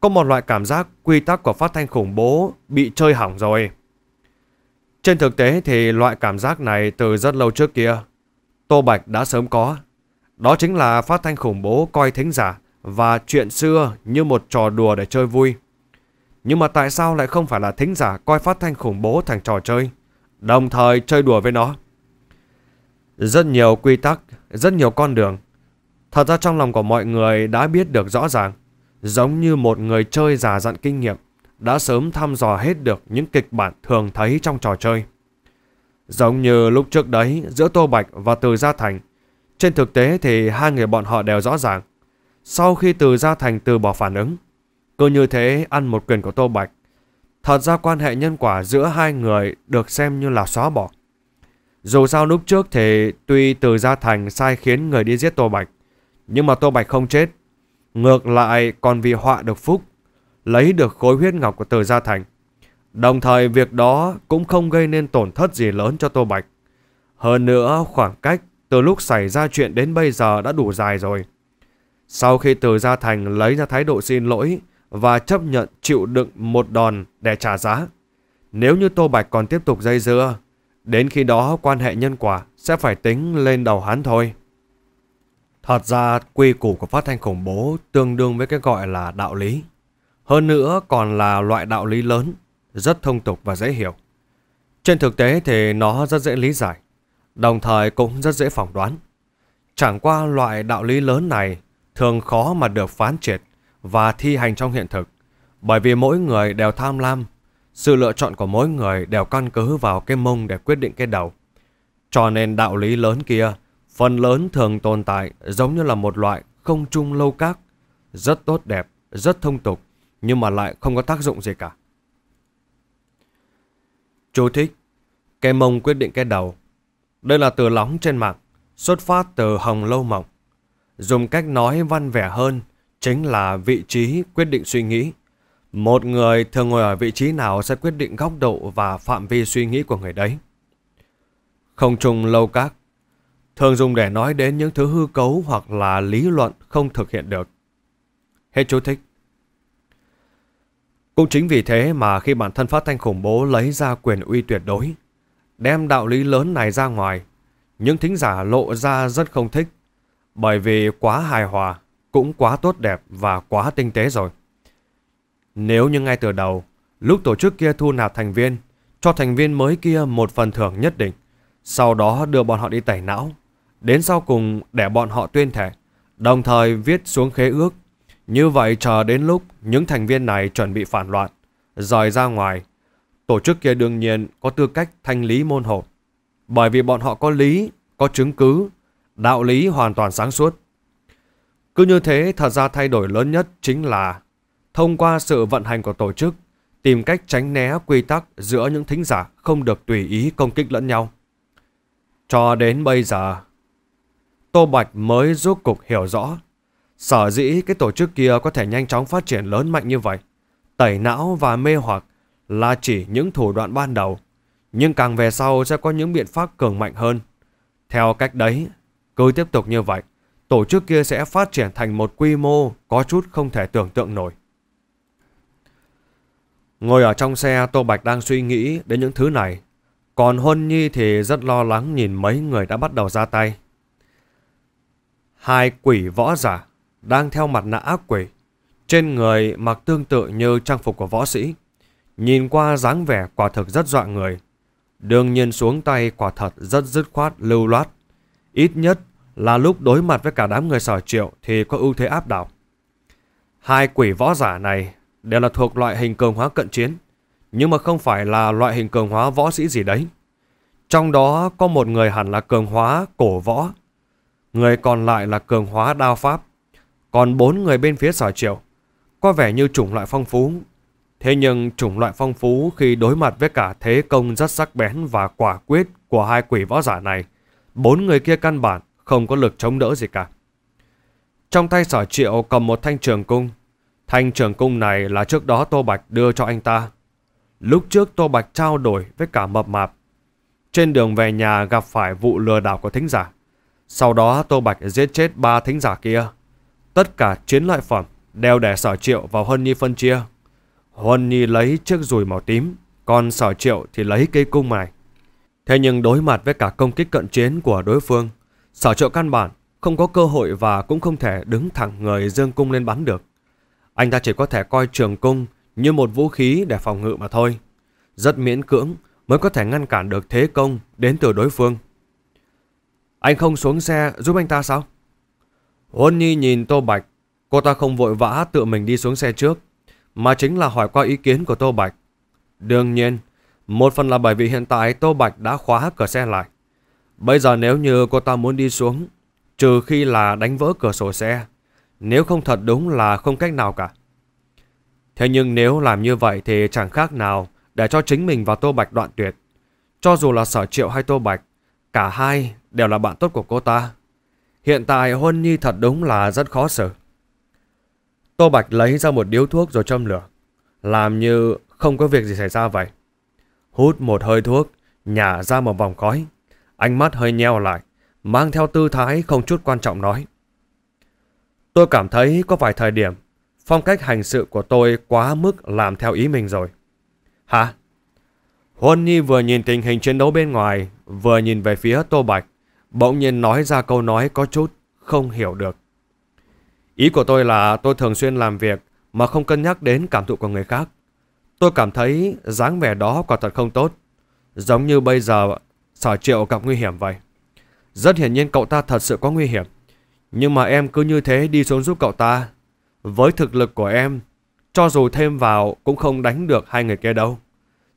[SPEAKER 1] Có một loại cảm giác quy tắc của phát thanh khủng bố bị chơi hỏng rồi. Trên thực tế thì loại cảm giác này từ rất lâu trước kia. Tô Bạch đã sớm có. Đó chính là phát thanh khủng bố coi thính giả và chuyện xưa như một trò đùa để chơi vui. Nhưng mà tại sao lại không phải là thính giả coi phát thanh khủng bố thành trò chơi, đồng thời chơi đùa với nó? Rất nhiều quy tắc, rất nhiều con đường. Thật ra trong lòng của mọi người đã biết được rõ ràng, giống như một người chơi già dặn kinh nghiệm, đã sớm thăm dò hết được những kịch bản thường thấy trong trò chơi. Giống như lúc trước đấy giữa Tô Bạch và Từ Gia Thành, trên thực tế thì hai người bọn họ đều rõ ràng. Sau khi Từ Gia Thành từ bỏ phản ứng, cứ như thế ăn một quyền của Tô Bạch, thật ra quan hệ nhân quả giữa hai người được xem như là xóa bỏ. Dù sao lúc trước thì tuy từ Gia Thành sai khiến người đi giết Tô Bạch, nhưng mà Tô Bạch không chết. Ngược lại còn vì họa được phúc, lấy được khối huyết ngọc của từ Gia Thành. Đồng thời việc đó cũng không gây nên tổn thất gì lớn cho Tô Bạch. Hơn nữa khoảng cách từ lúc xảy ra chuyện đến bây giờ đã đủ dài rồi. Sau khi từ Gia Thành lấy ra thái độ xin lỗi và chấp nhận chịu đựng một đòn để trả giá, nếu như Tô Bạch còn tiếp tục dây dưa, Đến khi đó quan hệ nhân quả sẽ phải tính lên đầu hắn thôi. Thật ra quy củ của phát thanh khủng bố tương đương với cái gọi là đạo lý. Hơn nữa còn là loại đạo lý lớn, rất thông tục và dễ hiểu. Trên thực tế thì nó rất dễ lý giải, đồng thời cũng rất dễ phỏng đoán. Chẳng qua loại đạo lý lớn này thường khó mà được phán triệt và thi hành trong hiện thực, bởi vì mỗi người đều tham lam sự lựa chọn của mỗi người đều căn cứ vào cái mông để quyết định cái đầu. Cho nên đạo lý lớn kia, phần lớn thường tồn tại giống như là một loại không trung lâu các, rất tốt đẹp, rất thông tục, nhưng mà lại không có tác dụng gì cả. Chú thích Cái mông quyết định cái đầu Đây là từ lóng trên mạng Xuất phát từ hồng lâu mộng Dùng cách nói văn vẻ hơn Chính là vị trí quyết định suy nghĩ một người thường ngồi ở vị trí nào sẽ quyết định góc độ và phạm vi suy nghĩ của người đấy. Không trùng lâu các, thường dùng để nói đến những thứ hư cấu hoặc là lý luận không thực hiện được. Hết chú thích. Cũng chính vì thế mà khi bản thân phát thanh khủng bố lấy ra quyền uy tuyệt đối, đem đạo lý lớn này ra ngoài, những thính giả lộ ra rất không thích, bởi vì quá hài hòa, cũng quá tốt đẹp và quá tinh tế rồi. Nếu như ngay từ đầu, lúc tổ chức kia thu nạp thành viên, cho thành viên mới kia một phần thưởng nhất định, sau đó đưa bọn họ đi tẩy não, đến sau cùng để bọn họ tuyên thệ, đồng thời viết xuống khế ước. Như vậy chờ đến lúc những thành viên này chuẩn bị phản loạn, rời ra ngoài, tổ chức kia đương nhiên có tư cách thanh lý môn hộ. Bởi vì bọn họ có lý, có chứng cứ, đạo lý hoàn toàn sáng suốt. Cứ như thế thật ra thay đổi lớn nhất chính là thông qua sự vận hành của tổ chức, tìm cách tránh né quy tắc giữa những thính giả không được tùy ý công kích lẫn nhau. Cho đến bây giờ, Tô Bạch mới rốt cục hiểu rõ, sở dĩ cái tổ chức kia có thể nhanh chóng phát triển lớn mạnh như vậy, tẩy não và mê hoặc là chỉ những thủ đoạn ban đầu, nhưng càng về sau sẽ có những biện pháp cường mạnh hơn. Theo cách đấy, cứ tiếp tục như vậy, tổ chức kia sẽ phát triển thành một quy mô có chút không thể tưởng tượng nổi. Ngồi ở trong xe Tô Bạch đang suy nghĩ đến những thứ này. Còn Huân Nhi thì rất lo lắng nhìn mấy người đã bắt đầu ra tay. Hai quỷ võ giả đang theo mặt nạ ác quỷ. Trên người mặc tương tự như trang phục của võ sĩ. Nhìn qua dáng vẻ quả thực rất dọa người. Đương nhiên xuống tay quả thật rất dứt khoát lưu loát. Ít nhất là lúc đối mặt với cả đám người sở triệu thì có ưu thế áp đảo. Hai quỷ võ giả này đều là thuộc loại hình cường hóa cận chiến, nhưng mà không phải là loại hình cường hóa võ sĩ gì đấy. Trong đó có một người hẳn là cường hóa cổ võ, người còn lại là cường hóa đao pháp. Còn bốn người bên phía sở triệu, có vẻ như chủng loại phong phú. Thế nhưng chủng loại phong phú khi đối mặt với cả thế công rất sắc bén và quả quyết của hai quỷ võ giả này, bốn người kia căn bản không có lực chống đỡ gì cả. Trong tay sở triệu cầm một thanh trường cung, Thanh trường cung này là trước đó Tô Bạch đưa cho anh ta. Lúc trước Tô Bạch trao đổi với cả mập mạp. Trên đường về nhà gặp phải vụ lừa đảo của thính giả. Sau đó Tô Bạch giết chết ba thính giả kia. Tất cả chiến lợi phẩm đều để sở triệu vào Hân Nhi phân chia. Huân Nhi lấy chiếc rùi màu tím, còn sở triệu thì lấy cây cung mài. Thế nhưng đối mặt với cả công kích cận chiến của đối phương, sở triệu căn bản không có cơ hội và cũng không thể đứng thẳng người dương cung lên bắn được. Anh ta chỉ có thể coi trường cung như một vũ khí để phòng ngự mà thôi. Rất miễn cưỡng mới có thể ngăn cản được thế công đến từ đối phương. Anh không xuống xe giúp anh ta sao? hôn Nhi nhìn Tô Bạch. Cô ta không vội vã tự mình đi xuống xe trước, mà chính là hỏi qua ý kiến của Tô Bạch. Đương nhiên, một phần là bởi vì hiện tại Tô Bạch đã khóa cửa xe lại. Bây giờ nếu như cô ta muốn đi xuống, trừ khi là đánh vỡ cửa sổ xe, nếu không thật đúng là không cách nào cả. Thế nhưng nếu làm như vậy thì chẳng khác nào để cho chính mình và Tô Bạch đoạn tuyệt. Cho dù là sở triệu hay Tô Bạch, cả hai đều là bạn tốt của cô ta. Hiện tại Huân Nhi thật đúng là rất khó xử. Tô Bạch lấy ra một điếu thuốc rồi châm lửa. Làm như không có việc gì xảy ra vậy. Hút một hơi thuốc, nhả ra một vòng khói. Ánh mắt hơi nheo lại, mang theo tư thái không chút quan trọng nói. Tôi cảm thấy có vài thời điểm phong cách hành sự của tôi quá mức làm theo ý mình rồi. Hả? Huân Nhi vừa nhìn tình hình chiến đấu bên ngoài, vừa nhìn về phía Tô Bạch, bỗng nhiên nói ra câu nói có chút không hiểu được. Ý của tôi là tôi thường xuyên làm việc mà không cân nhắc đến cảm thụ của người khác. Tôi cảm thấy dáng vẻ đó quả thật không tốt, giống như bây giờ sở triệu gặp nguy hiểm vậy. Rất hiển nhiên cậu ta thật sự có nguy hiểm. Nhưng mà em cứ như thế đi xuống giúp cậu ta. Với thực lực của em, cho dù thêm vào cũng không đánh được hai người kia đâu.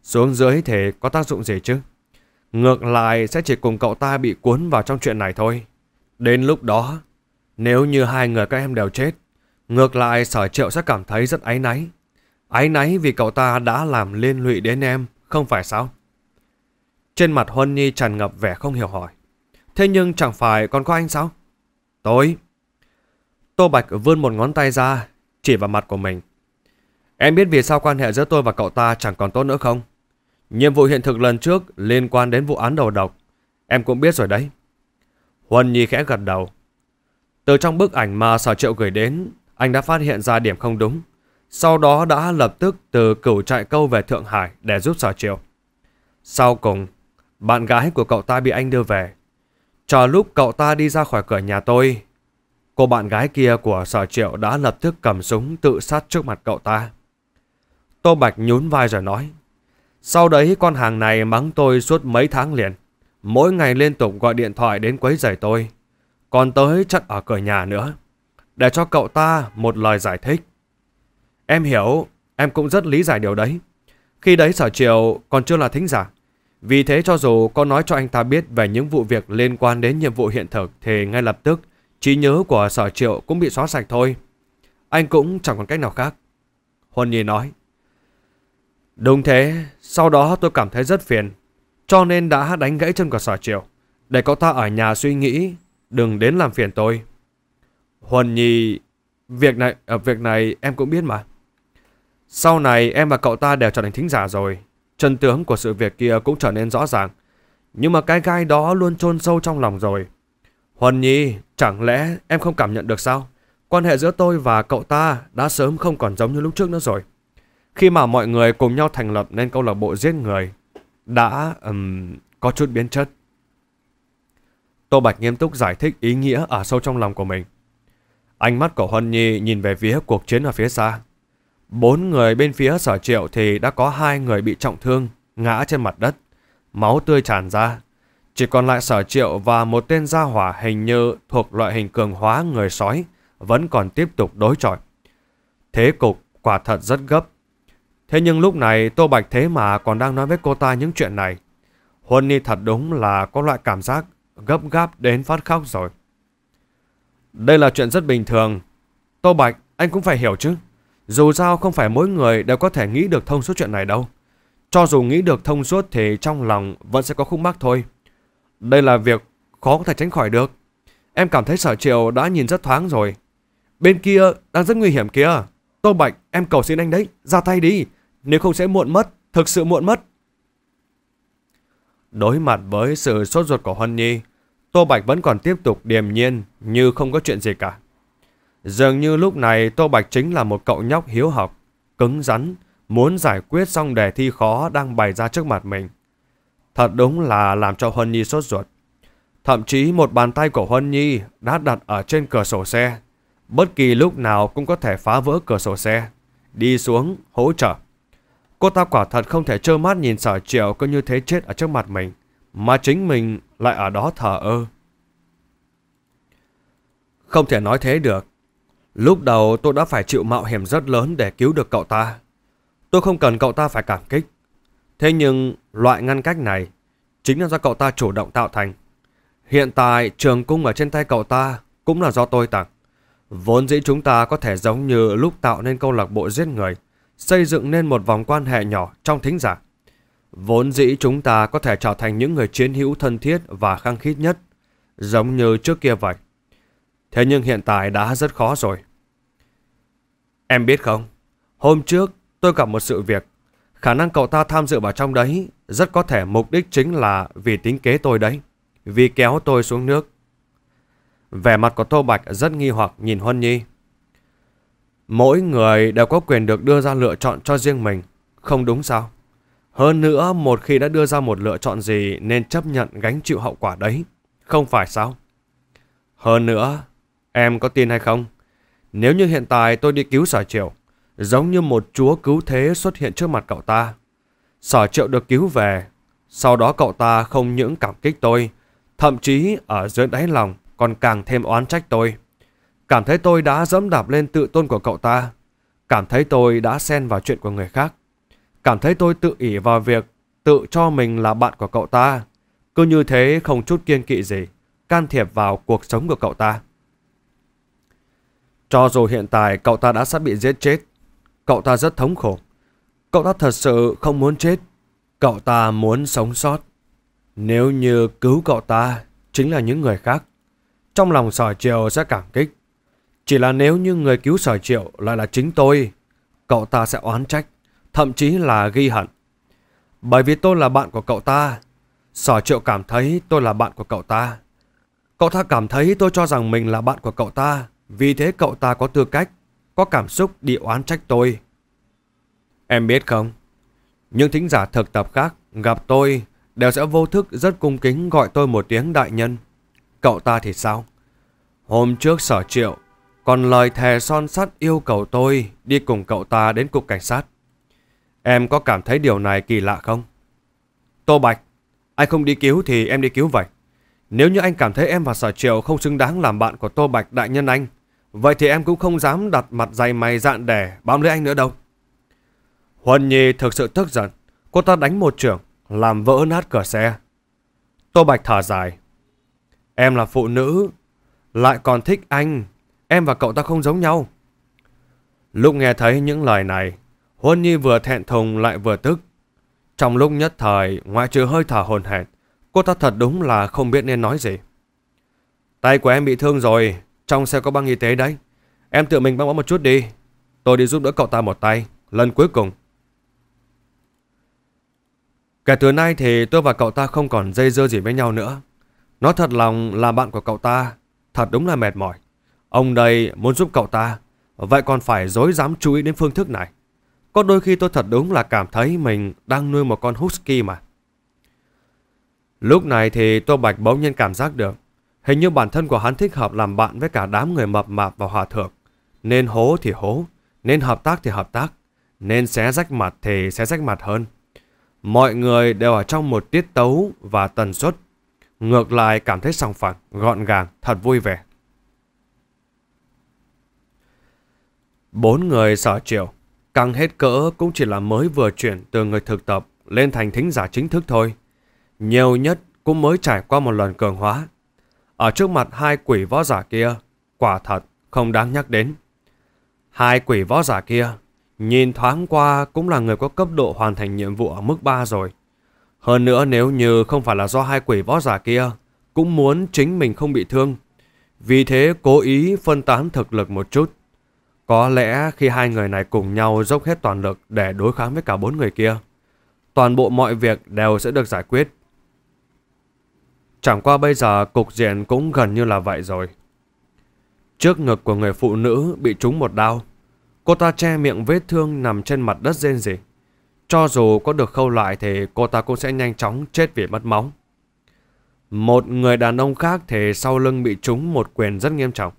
[SPEAKER 1] Xuống dưới thì có tác dụng gì chứ? Ngược lại sẽ chỉ cùng cậu ta bị cuốn vào trong chuyện này thôi. Đến lúc đó, nếu như hai người các em đều chết, ngược lại sở triệu sẽ cảm thấy rất áy náy. Áy náy vì cậu ta đã làm liên lụy đến em, không phải sao? Trên mặt Huân Nhi tràn ngập vẻ không hiểu hỏi. Thế nhưng chẳng phải còn có anh sao? Tôi... Tô Bạch vươn một ngón tay ra, chỉ vào mặt của mình. Em biết vì sao quan hệ giữa tôi và cậu ta chẳng còn tốt nữa không? Nhiệm vụ hiện thực lần trước liên quan đến vụ án đầu độc. Em cũng biết rồi đấy. Huân Nhi khẽ gật đầu. Từ trong bức ảnh mà sở triệu gửi đến, anh đã phát hiện ra điểm không đúng. Sau đó đã lập tức từ cửu trại câu về Thượng Hải để giúp sở triệu. Sau cùng, bạn gái của cậu ta bị anh đưa về. Chờ lúc cậu ta đi ra khỏi cửa nhà tôi, cô bạn gái kia của sở triệu đã lập tức cầm súng tự sát trước mặt cậu ta. Tô Bạch nhún vai rồi nói, sau đấy con hàng này mắng tôi suốt mấy tháng liền, mỗi ngày liên tục gọi điện thoại đến quấy rầy tôi, còn tới chặn ở cửa nhà nữa, để cho cậu ta một lời giải thích. Em hiểu, em cũng rất lý giải điều đấy. Khi đấy sở triệu còn chưa là thính giả, vì thế cho dù có nói cho anh ta biết về những vụ việc liên quan đến nhiệm vụ hiện thực thì ngay lập tức trí nhớ của sở triệu cũng bị xóa sạch thôi. Anh cũng chẳng còn cách nào khác. Huân Nhi nói. Đúng thế, sau đó tôi cảm thấy rất phiền. Cho nên đã đánh gãy chân của sở triệu. Để cậu ta ở nhà suy nghĩ, đừng đến làm phiền tôi. Huân Nhi... Việc này, ờ, việc này em cũng biết mà. Sau này em và cậu ta đều trở thành thính giả rồi, Chân tướng của sự việc kia cũng trở nên rõ ràng. Nhưng mà cái gai đó luôn chôn sâu trong lòng rồi. Huân Nhi, chẳng lẽ em không cảm nhận được sao? Quan hệ giữa tôi và cậu ta đã sớm không còn giống như lúc trước nữa rồi. Khi mà mọi người cùng nhau thành lập nên câu lạc bộ giết người, đã um, có chút biến chất. Tô Bạch nghiêm túc giải thích ý nghĩa ở sâu trong lòng của mình. Ánh mắt của Huân Nhi nhìn về phía cuộc chiến ở phía xa, Bốn người bên phía sở triệu thì đã có hai người bị trọng thương, ngã trên mặt đất, máu tươi tràn ra. Chỉ còn lại sở triệu và một tên gia hỏa hình như thuộc loại hình cường hóa người sói vẫn còn tiếp tục đối chọi. Thế cục quả thật rất gấp. Thế nhưng lúc này Tô Bạch thế mà còn đang nói với cô ta những chuyện này. Huân Ni thật đúng là có loại cảm giác gấp gáp đến phát khóc rồi. Đây là chuyện rất bình thường. Tô Bạch, anh cũng phải hiểu chứ. Dù sao không phải mỗi người đều có thể nghĩ được thông suốt chuyện này đâu. Cho dù nghĩ được thông suốt thì trong lòng vẫn sẽ có khúc mắc thôi. Đây là việc khó có thể tránh khỏi được. Em cảm thấy sở triệu đã nhìn rất thoáng rồi. Bên kia đang rất nguy hiểm kia Tô Bạch, em cầu xin anh đấy, ra tay đi. Nếu không sẽ muộn mất, thực sự muộn mất. Đối mặt với sự sốt ruột của Huân Nhi, Tô Bạch vẫn còn tiếp tục điềm nhiên như không có chuyện gì cả. Dường như lúc này Tô Bạch chính là một cậu nhóc hiếu học, cứng rắn, muốn giải quyết xong đề thi khó đang bày ra trước mặt mình. Thật đúng là làm cho Huân Nhi sốt ruột. Thậm chí một bàn tay của Huân Nhi đã đặt ở trên cửa sổ xe. Bất kỳ lúc nào cũng có thể phá vỡ cửa sổ xe. Đi xuống, hỗ trợ. Cô ta quả thật không thể trơ mắt nhìn sở triệu cứ như thế chết ở trước mặt mình. Mà chính mình lại ở đó thờ ơ. Không thể nói thế được. Lúc đầu tôi đã phải chịu mạo hiểm rất lớn để cứu được cậu ta. Tôi không cần cậu ta phải cảm kích. Thế nhưng loại ngăn cách này chính là do cậu ta chủ động tạo thành. Hiện tại trường cung ở trên tay cậu ta cũng là do tôi tặng. Vốn dĩ chúng ta có thể giống như lúc tạo nên câu lạc bộ giết người, xây dựng nên một vòng quan hệ nhỏ trong thính giả. Vốn dĩ chúng ta có thể trở thành những người chiến hữu thân thiết và khăng khít nhất, giống như trước kia vậy. Thế nhưng hiện tại đã rất khó rồi. Em biết không, hôm trước tôi gặp một sự việc. Khả năng cậu ta tham dự vào trong đấy rất có thể mục đích chính là vì tính kế tôi đấy. Vì kéo tôi xuống nước. Vẻ mặt của Tô Bạch rất nghi hoặc nhìn Huân Nhi. Mỗi người đều có quyền được đưa ra lựa chọn cho riêng mình. Không đúng sao? Hơn nữa một khi đã đưa ra một lựa chọn gì nên chấp nhận gánh chịu hậu quả đấy. Không phải sao? Hơn nữa, em có tin hay không? Nếu như hiện tại tôi đi cứu sở triệu, giống như một chúa cứu thế xuất hiện trước mặt cậu ta. Sở triệu được cứu về, sau đó cậu ta không những cảm kích tôi, thậm chí ở dưới đáy lòng còn càng thêm oán trách tôi. Cảm thấy tôi đã dẫm đạp lên tự tôn của cậu ta, cảm thấy tôi đã xen vào chuyện của người khác, cảm thấy tôi tự ỷ vào việc tự cho mình là bạn của cậu ta, cứ như thế không chút kiên kỵ gì, can thiệp vào cuộc sống của cậu ta. Cho dù hiện tại cậu ta đã sắp bị giết chết, cậu ta rất thống khổ. Cậu ta thật sự không muốn chết, cậu ta muốn sống sót. Nếu như cứu cậu ta chính là những người khác, trong lòng sỏi triệu sẽ cảm kích. Chỉ là nếu như người cứu sỏi triệu lại là chính tôi, cậu ta sẽ oán trách, thậm chí là ghi hận. Bởi vì tôi là bạn của cậu ta, sỏi triệu cảm thấy tôi là bạn của cậu ta. Cậu ta cảm thấy tôi cho rằng mình là bạn của cậu ta. Vì thế cậu ta có tư cách, có cảm xúc đi oán trách tôi. Em biết không, những thính giả thực tập khác gặp tôi đều sẽ vô thức rất cung kính gọi tôi một tiếng đại nhân. Cậu ta thì sao? Hôm trước sở triệu, còn lời thề son sắt yêu cầu tôi đi cùng cậu ta đến cục cảnh sát. Em có cảm thấy điều này kỳ lạ không? Tô Bạch, anh không đi cứu thì em đi cứu vậy. Nếu như anh cảm thấy em và sở triệu không xứng đáng làm bạn của Tô Bạch đại nhân anh, Vậy thì em cũng không dám đặt mặt dày mày dạn đẻ bám lấy anh nữa đâu. Huân Nhi thực sự tức giận. Cô ta đánh một trưởng, làm vỡ nát cửa xe. Tô Bạch thở dài. Em là phụ nữ, lại còn thích anh. Em và cậu ta không giống nhau. Lúc nghe thấy những lời này, Huân Nhi vừa thẹn thùng lại vừa tức. Trong lúc nhất thời, ngoại trừ hơi thở hồn hệt, cô ta thật đúng là không biết nên nói gì. Tay của em bị thương rồi, trong xe có băng y tế đấy. Em tự mình băng bó một chút đi. Tôi đi giúp đỡ cậu ta một tay. Lần cuối cùng. Kể từ nay thì tôi và cậu ta không còn dây dưa gì với nhau nữa. Nó thật lòng là bạn của cậu ta. Thật đúng là mệt mỏi. Ông đây muốn giúp cậu ta. Vậy còn phải dối dám chú ý đến phương thức này. Có đôi khi tôi thật đúng là cảm thấy mình đang nuôi một con husky mà. Lúc này thì tôi bạch bỗng nhiên cảm giác được Hình như bản thân của hắn thích hợp làm bạn với cả đám người mập mạp và hòa thượng. Nên hố thì hố, nên hợp tác thì hợp tác, nên xé rách mặt thì xé rách mặt hơn. Mọi người đều ở trong một tiết tấu và tần suất. Ngược lại cảm thấy sòng phẳng, gọn gàng, thật vui vẻ. Bốn người sở triệu, căng hết cỡ cũng chỉ là mới vừa chuyển từ người thực tập lên thành thính giả chính thức thôi. Nhiều nhất cũng mới trải qua một lần cường hóa ở trước mặt hai quỷ võ giả kia, quả thật không đáng nhắc đến. Hai quỷ võ giả kia, nhìn thoáng qua cũng là người có cấp độ hoàn thành nhiệm vụ ở mức 3 rồi. Hơn nữa nếu như không phải là do hai quỷ võ giả kia, cũng muốn chính mình không bị thương. Vì thế cố ý phân tán thực lực một chút. Có lẽ khi hai người này cùng nhau dốc hết toàn lực để đối kháng với cả bốn người kia, toàn bộ mọi việc đều sẽ được giải quyết Chẳng qua bây giờ cục diện cũng gần như là vậy rồi. Trước ngực của người phụ nữ bị trúng một đau. Cô ta che miệng vết thương nằm trên mặt đất rên rỉ. Cho dù có được khâu lại thì cô ta cũng sẽ nhanh chóng chết vì mất máu. Một người đàn ông khác thì sau lưng bị trúng một quyền rất nghiêm trọng.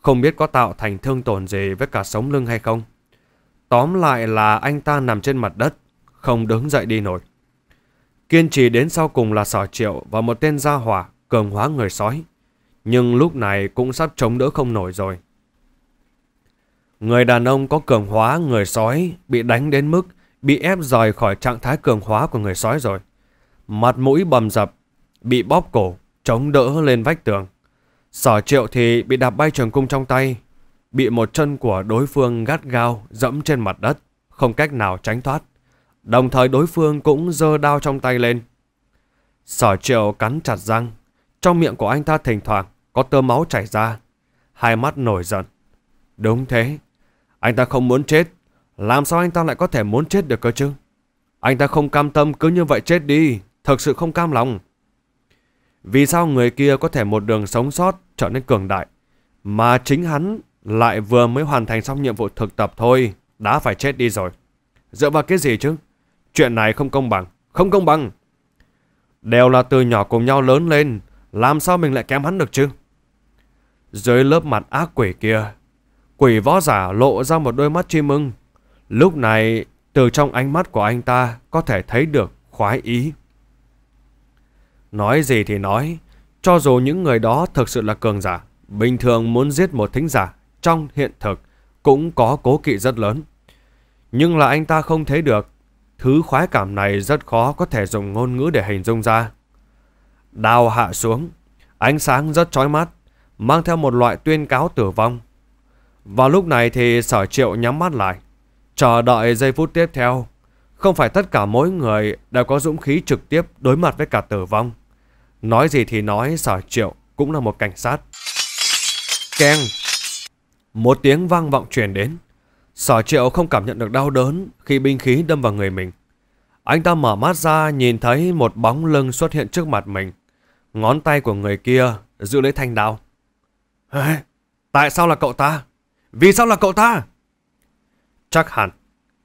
[SPEAKER 1] Không biết có tạo thành thương tổn gì với cả sống lưng hay không. Tóm lại là anh ta nằm trên mặt đất, không đứng dậy đi nổi. Kiên trì đến sau cùng là sở triệu và một tên gia hỏa cường hóa người sói. Nhưng lúc này cũng sắp chống đỡ không nổi rồi. Người đàn ông có cường hóa người sói bị đánh đến mức bị ép rời khỏi trạng thái cường hóa của người sói rồi. Mặt mũi bầm dập, bị bóp cổ, chống đỡ lên vách tường. Sở triệu thì bị đạp bay trường cung trong tay, bị một chân của đối phương gắt gao dẫm trên mặt đất, không cách nào tránh thoát. Đồng thời đối phương cũng giơ đao trong tay lên. Sở triệu cắn chặt răng. Trong miệng của anh ta thỉnh thoảng có tơ máu chảy ra. Hai mắt nổi giận. Đúng thế. Anh ta không muốn chết. Làm sao anh ta lại có thể muốn chết được cơ chứ? Anh ta không cam tâm cứ như vậy chết đi. Thật sự không cam lòng. Vì sao người kia có thể một đường sống sót trở nên cường đại? Mà chính hắn lại vừa mới hoàn thành xong nhiệm vụ thực tập thôi. Đã phải chết đi rồi. Dựa vào cái gì chứ? Chuyện này không công bằng, không công bằng. Đều là từ nhỏ cùng nhau lớn lên, làm sao mình lại kém hắn được chứ? Dưới lớp mặt ác quỷ kia, quỷ võ giả lộ ra một đôi mắt chim mừng. Lúc này, từ trong ánh mắt của anh ta có thể thấy được khoái ý. Nói gì thì nói, cho dù những người đó thực sự là cường giả, bình thường muốn giết một thính giả trong hiện thực cũng có cố kỵ rất lớn. Nhưng là anh ta không thấy được Thứ khoái cảm này rất khó có thể dùng ngôn ngữ để hình dung ra. Đào hạ xuống, ánh sáng rất chói mắt, mang theo một loại tuyên cáo tử vong. Vào lúc này thì sở triệu nhắm mắt lại, chờ đợi giây phút tiếp theo. Không phải tất cả mỗi người đều có dũng khí trực tiếp đối mặt với cả tử vong. Nói gì thì nói sở triệu cũng là một cảnh sát. Keng! Một tiếng vang vọng truyền đến. Sở triệu không cảm nhận được đau đớn khi binh khí đâm vào người mình. Anh ta mở mắt ra nhìn thấy một bóng lưng xuất hiện trước mặt mình. Ngón tay của người kia giữ lấy thanh đao. tại sao là cậu ta? Vì sao là cậu ta? Chắc hẳn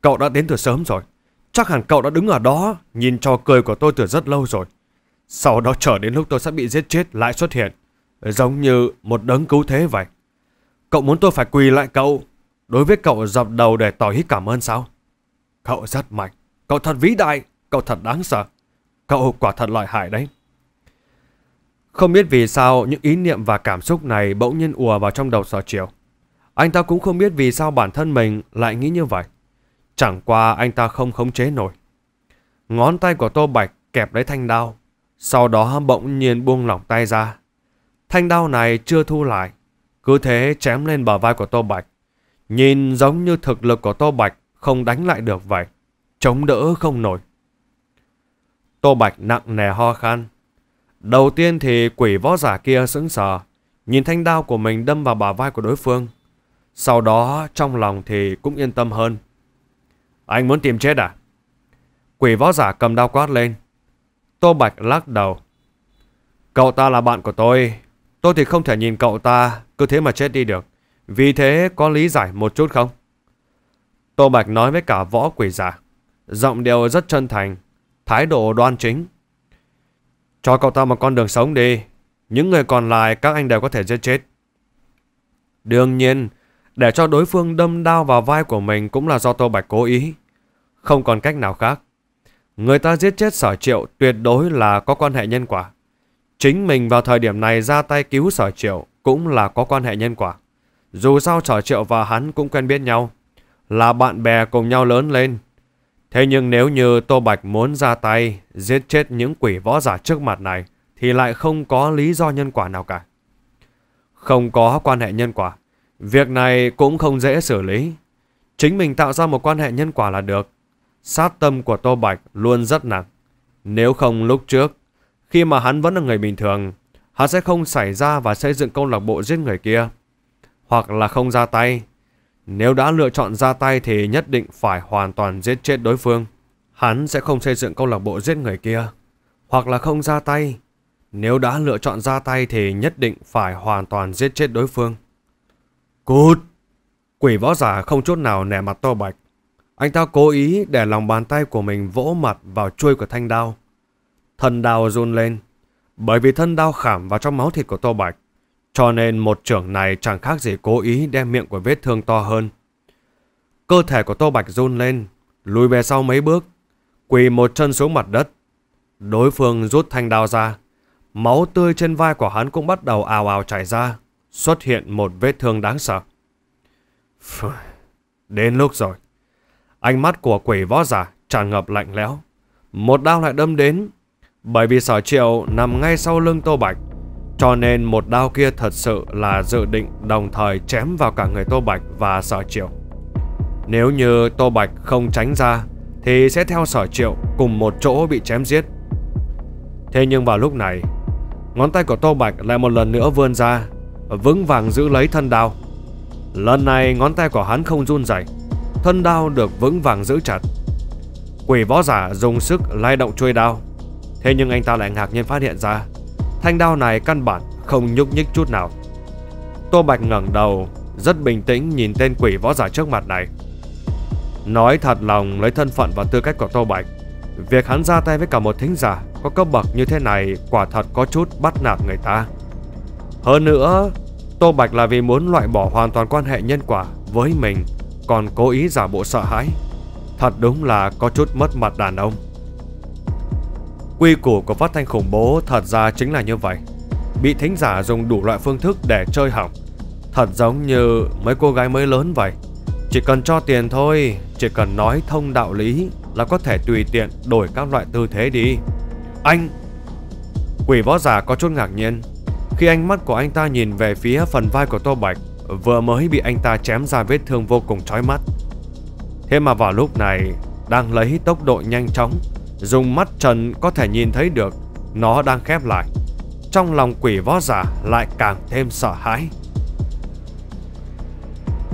[SPEAKER 1] cậu đã đến từ sớm rồi. Chắc hẳn cậu đã đứng ở đó nhìn trò cười của tôi từ rất lâu rồi. Sau đó trở đến lúc tôi sẽ bị giết chết lại xuất hiện. Giống như một đấng cứu thế vậy. Cậu muốn tôi phải quỳ lại cậu Đối với cậu dập đầu để tỏ ý cảm ơn sao? Cậu rất mạnh, cậu thật vĩ đại, cậu thật đáng sợ. Cậu quả thật loại hại đấy. Không biết vì sao những ý niệm và cảm xúc này bỗng nhiên ùa vào trong đầu sở chiều. Anh ta cũng không biết vì sao bản thân mình lại nghĩ như vậy. Chẳng qua anh ta không khống chế nổi. Ngón tay của Tô Bạch kẹp lấy thanh đao. Sau đó bỗng nhiên buông lỏng tay ra. Thanh đao này chưa thu lại. Cứ thế chém lên bờ vai của Tô Bạch. Nhìn giống như thực lực của Tô Bạch không đánh lại được vậy. Chống đỡ không nổi. Tô Bạch nặng nề ho khan. Đầu tiên thì quỷ võ giả kia sững sờ. Nhìn thanh đao của mình đâm vào bả vai của đối phương. Sau đó trong lòng thì cũng yên tâm hơn. Anh muốn tìm chết à? Quỷ võ giả cầm đao quát lên. Tô Bạch lắc đầu. Cậu ta là bạn của tôi. Tôi thì không thể nhìn cậu ta cứ thế mà chết đi được. Vì thế có lý giải một chút không? Tô Bạch nói với cả võ quỷ giả. Giọng đều rất chân thành, thái độ đoan chính. Cho cậu ta một con đường sống đi. Những người còn lại các anh đều có thể giết chết. Đương nhiên, để cho đối phương đâm đao vào vai của mình cũng là do Tô Bạch cố ý. Không còn cách nào khác. Người ta giết chết sở triệu tuyệt đối là có quan hệ nhân quả. Chính mình vào thời điểm này ra tay cứu sở triệu cũng là có quan hệ nhân quả. Dù sao Sở Triệu và hắn cũng quen biết nhau, là bạn bè cùng nhau lớn lên. Thế nhưng nếu như Tô Bạch muốn ra tay, giết chết những quỷ võ giả trước mặt này, thì lại không có lý do nhân quả nào cả. Không có quan hệ nhân quả, việc này cũng không dễ xử lý. Chính mình tạo ra một quan hệ nhân quả là được. Sát tâm của Tô Bạch luôn rất nặng. Nếu không lúc trước, khi mà hắn vẫn là người bình thường, hắn sẽ không xảy ra và xây dựng câu lạc bộ giết người kia hoặc là không ra tay. Nếu đã lựa chọn ra tay thì nhất định phải hoàn toàn giết chết đối phương. Hắn sẽ không xây dựng câu lạc bộ giết người kia. Hoặc là không ra tay. Nếu đã lựa chọn ra tay thì nhất định phải hoàn toàn giết chết đối phương. Cút! Quỷ võ giả không chút nào nẻ mặt to bạch. Anh ta cố ý để lòng bàn tay của mình vỗ mặt vào chuôi của thanh đao. Thân đao run lên. Bởi vì thân đao khảm vào trong máu thịt của Tô Bạch. Cho nên một trưởng này chẳng khác gì cố ý đem miệng của vết thương to hơn. Cơ thể của Tô Bạch run lên, lùi về sau mấy bước, quỳ một chân xuống mặt đất. Đối phương rút thanh đao ra, máu tươi trên vai của hắn cũng bắt đầu ào ào chảy ra, xuất hiện một vết thương đáng sợ. đến lúc rồi. Ánh mắt của quỷ võ giả tràn ngập lạnh lẽo. Một đao lại đâm đến, bởi vì sở triệu nằm ngay sau lưng Tô Bạch. Cho nên một đao kia thật sự là dự định đồng thời chém vào cả người Tô Bạch và Sở Triệu. Nếu như Tô Bạch không tránh ra thì sẽ theo Sở Triệu cùng một chỗ bị chém giết. Thế nhưng vào lúc này, ngón tay của Tô Bạch lại một lần nữa vươn ra, vững vàng giữ lấy thân đao. Lần này ngón tay của hắn không run rẩy, thân đao được vững vàng giữ chặt. Quỷ võ giả dùng sức lay động chuôi đao, thế nhưng anh ta lại ngạc nhiên phát hiện ra Thanh đao này căn bản không nhúc nhích chút nào. Tô Bạch ngẩng đầu, rất bình tĩnh nhìn tên quỷ võ giả trước mặt này. Nói thật lòng lấy thân phận và tư cách của Tô Bạch, việc hắn ra tay với cả một thính giả có cấp bậc như thế này quả thật có chút bắt nạt người ta. Hơn nữa, Tô Bạch là vì muốn loại bỏ hoàn toàn quan hệ nhân quả với mình, còn cố ý giả bộ sợ hãi. Thật đúng là có chút mất mặt đàn ông. Quy củ của phát thanh khủng bố thật ra chính là như vậy. Bị thính giả dùng đủ loại phương thức để chơi hỏng. Thật giống như mấy cô gái mới lớn vậy. Chỉ cần cho tiền thôi, chỉ cần nói thông đạo lý là có thể tùy tiện đổi các loại tư thế đi. Anh! Quỷ võ giả có chút ngạc nhiên. Khi ánh mắt của anh ta nhìn về phía phần vai của Tô Bạch, vừa mới bị anh ta chém ra vết thương vô cùng chói mắt. Thế mà vào lúc này, đang lấy tốc độ nhanh chóng Dùng mắt trần có thể nhìn thấy được Nó đang khép lại Trong lòng quỷ võ giả lại càng thêm sợ hãi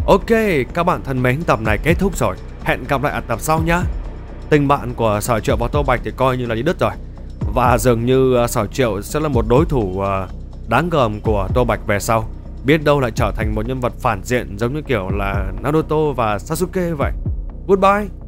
[SPEAKER 1] Ok, các bạn thân mến tập này kết thúc rồi Hẹn gặp lại ở tập sau nhé Tình bạn của Sở Triệu và Tô Bạch thì coi như là đi đứt rồi Và dường như ờ, Sở Triệu sẽ là một đối thủ ờ, đáng gờm của Tô Bạch về sau Biết đâu lại trở thành một nhân vật phản diện giống như kiểu là Naruto và Sasuke vậy Goodbye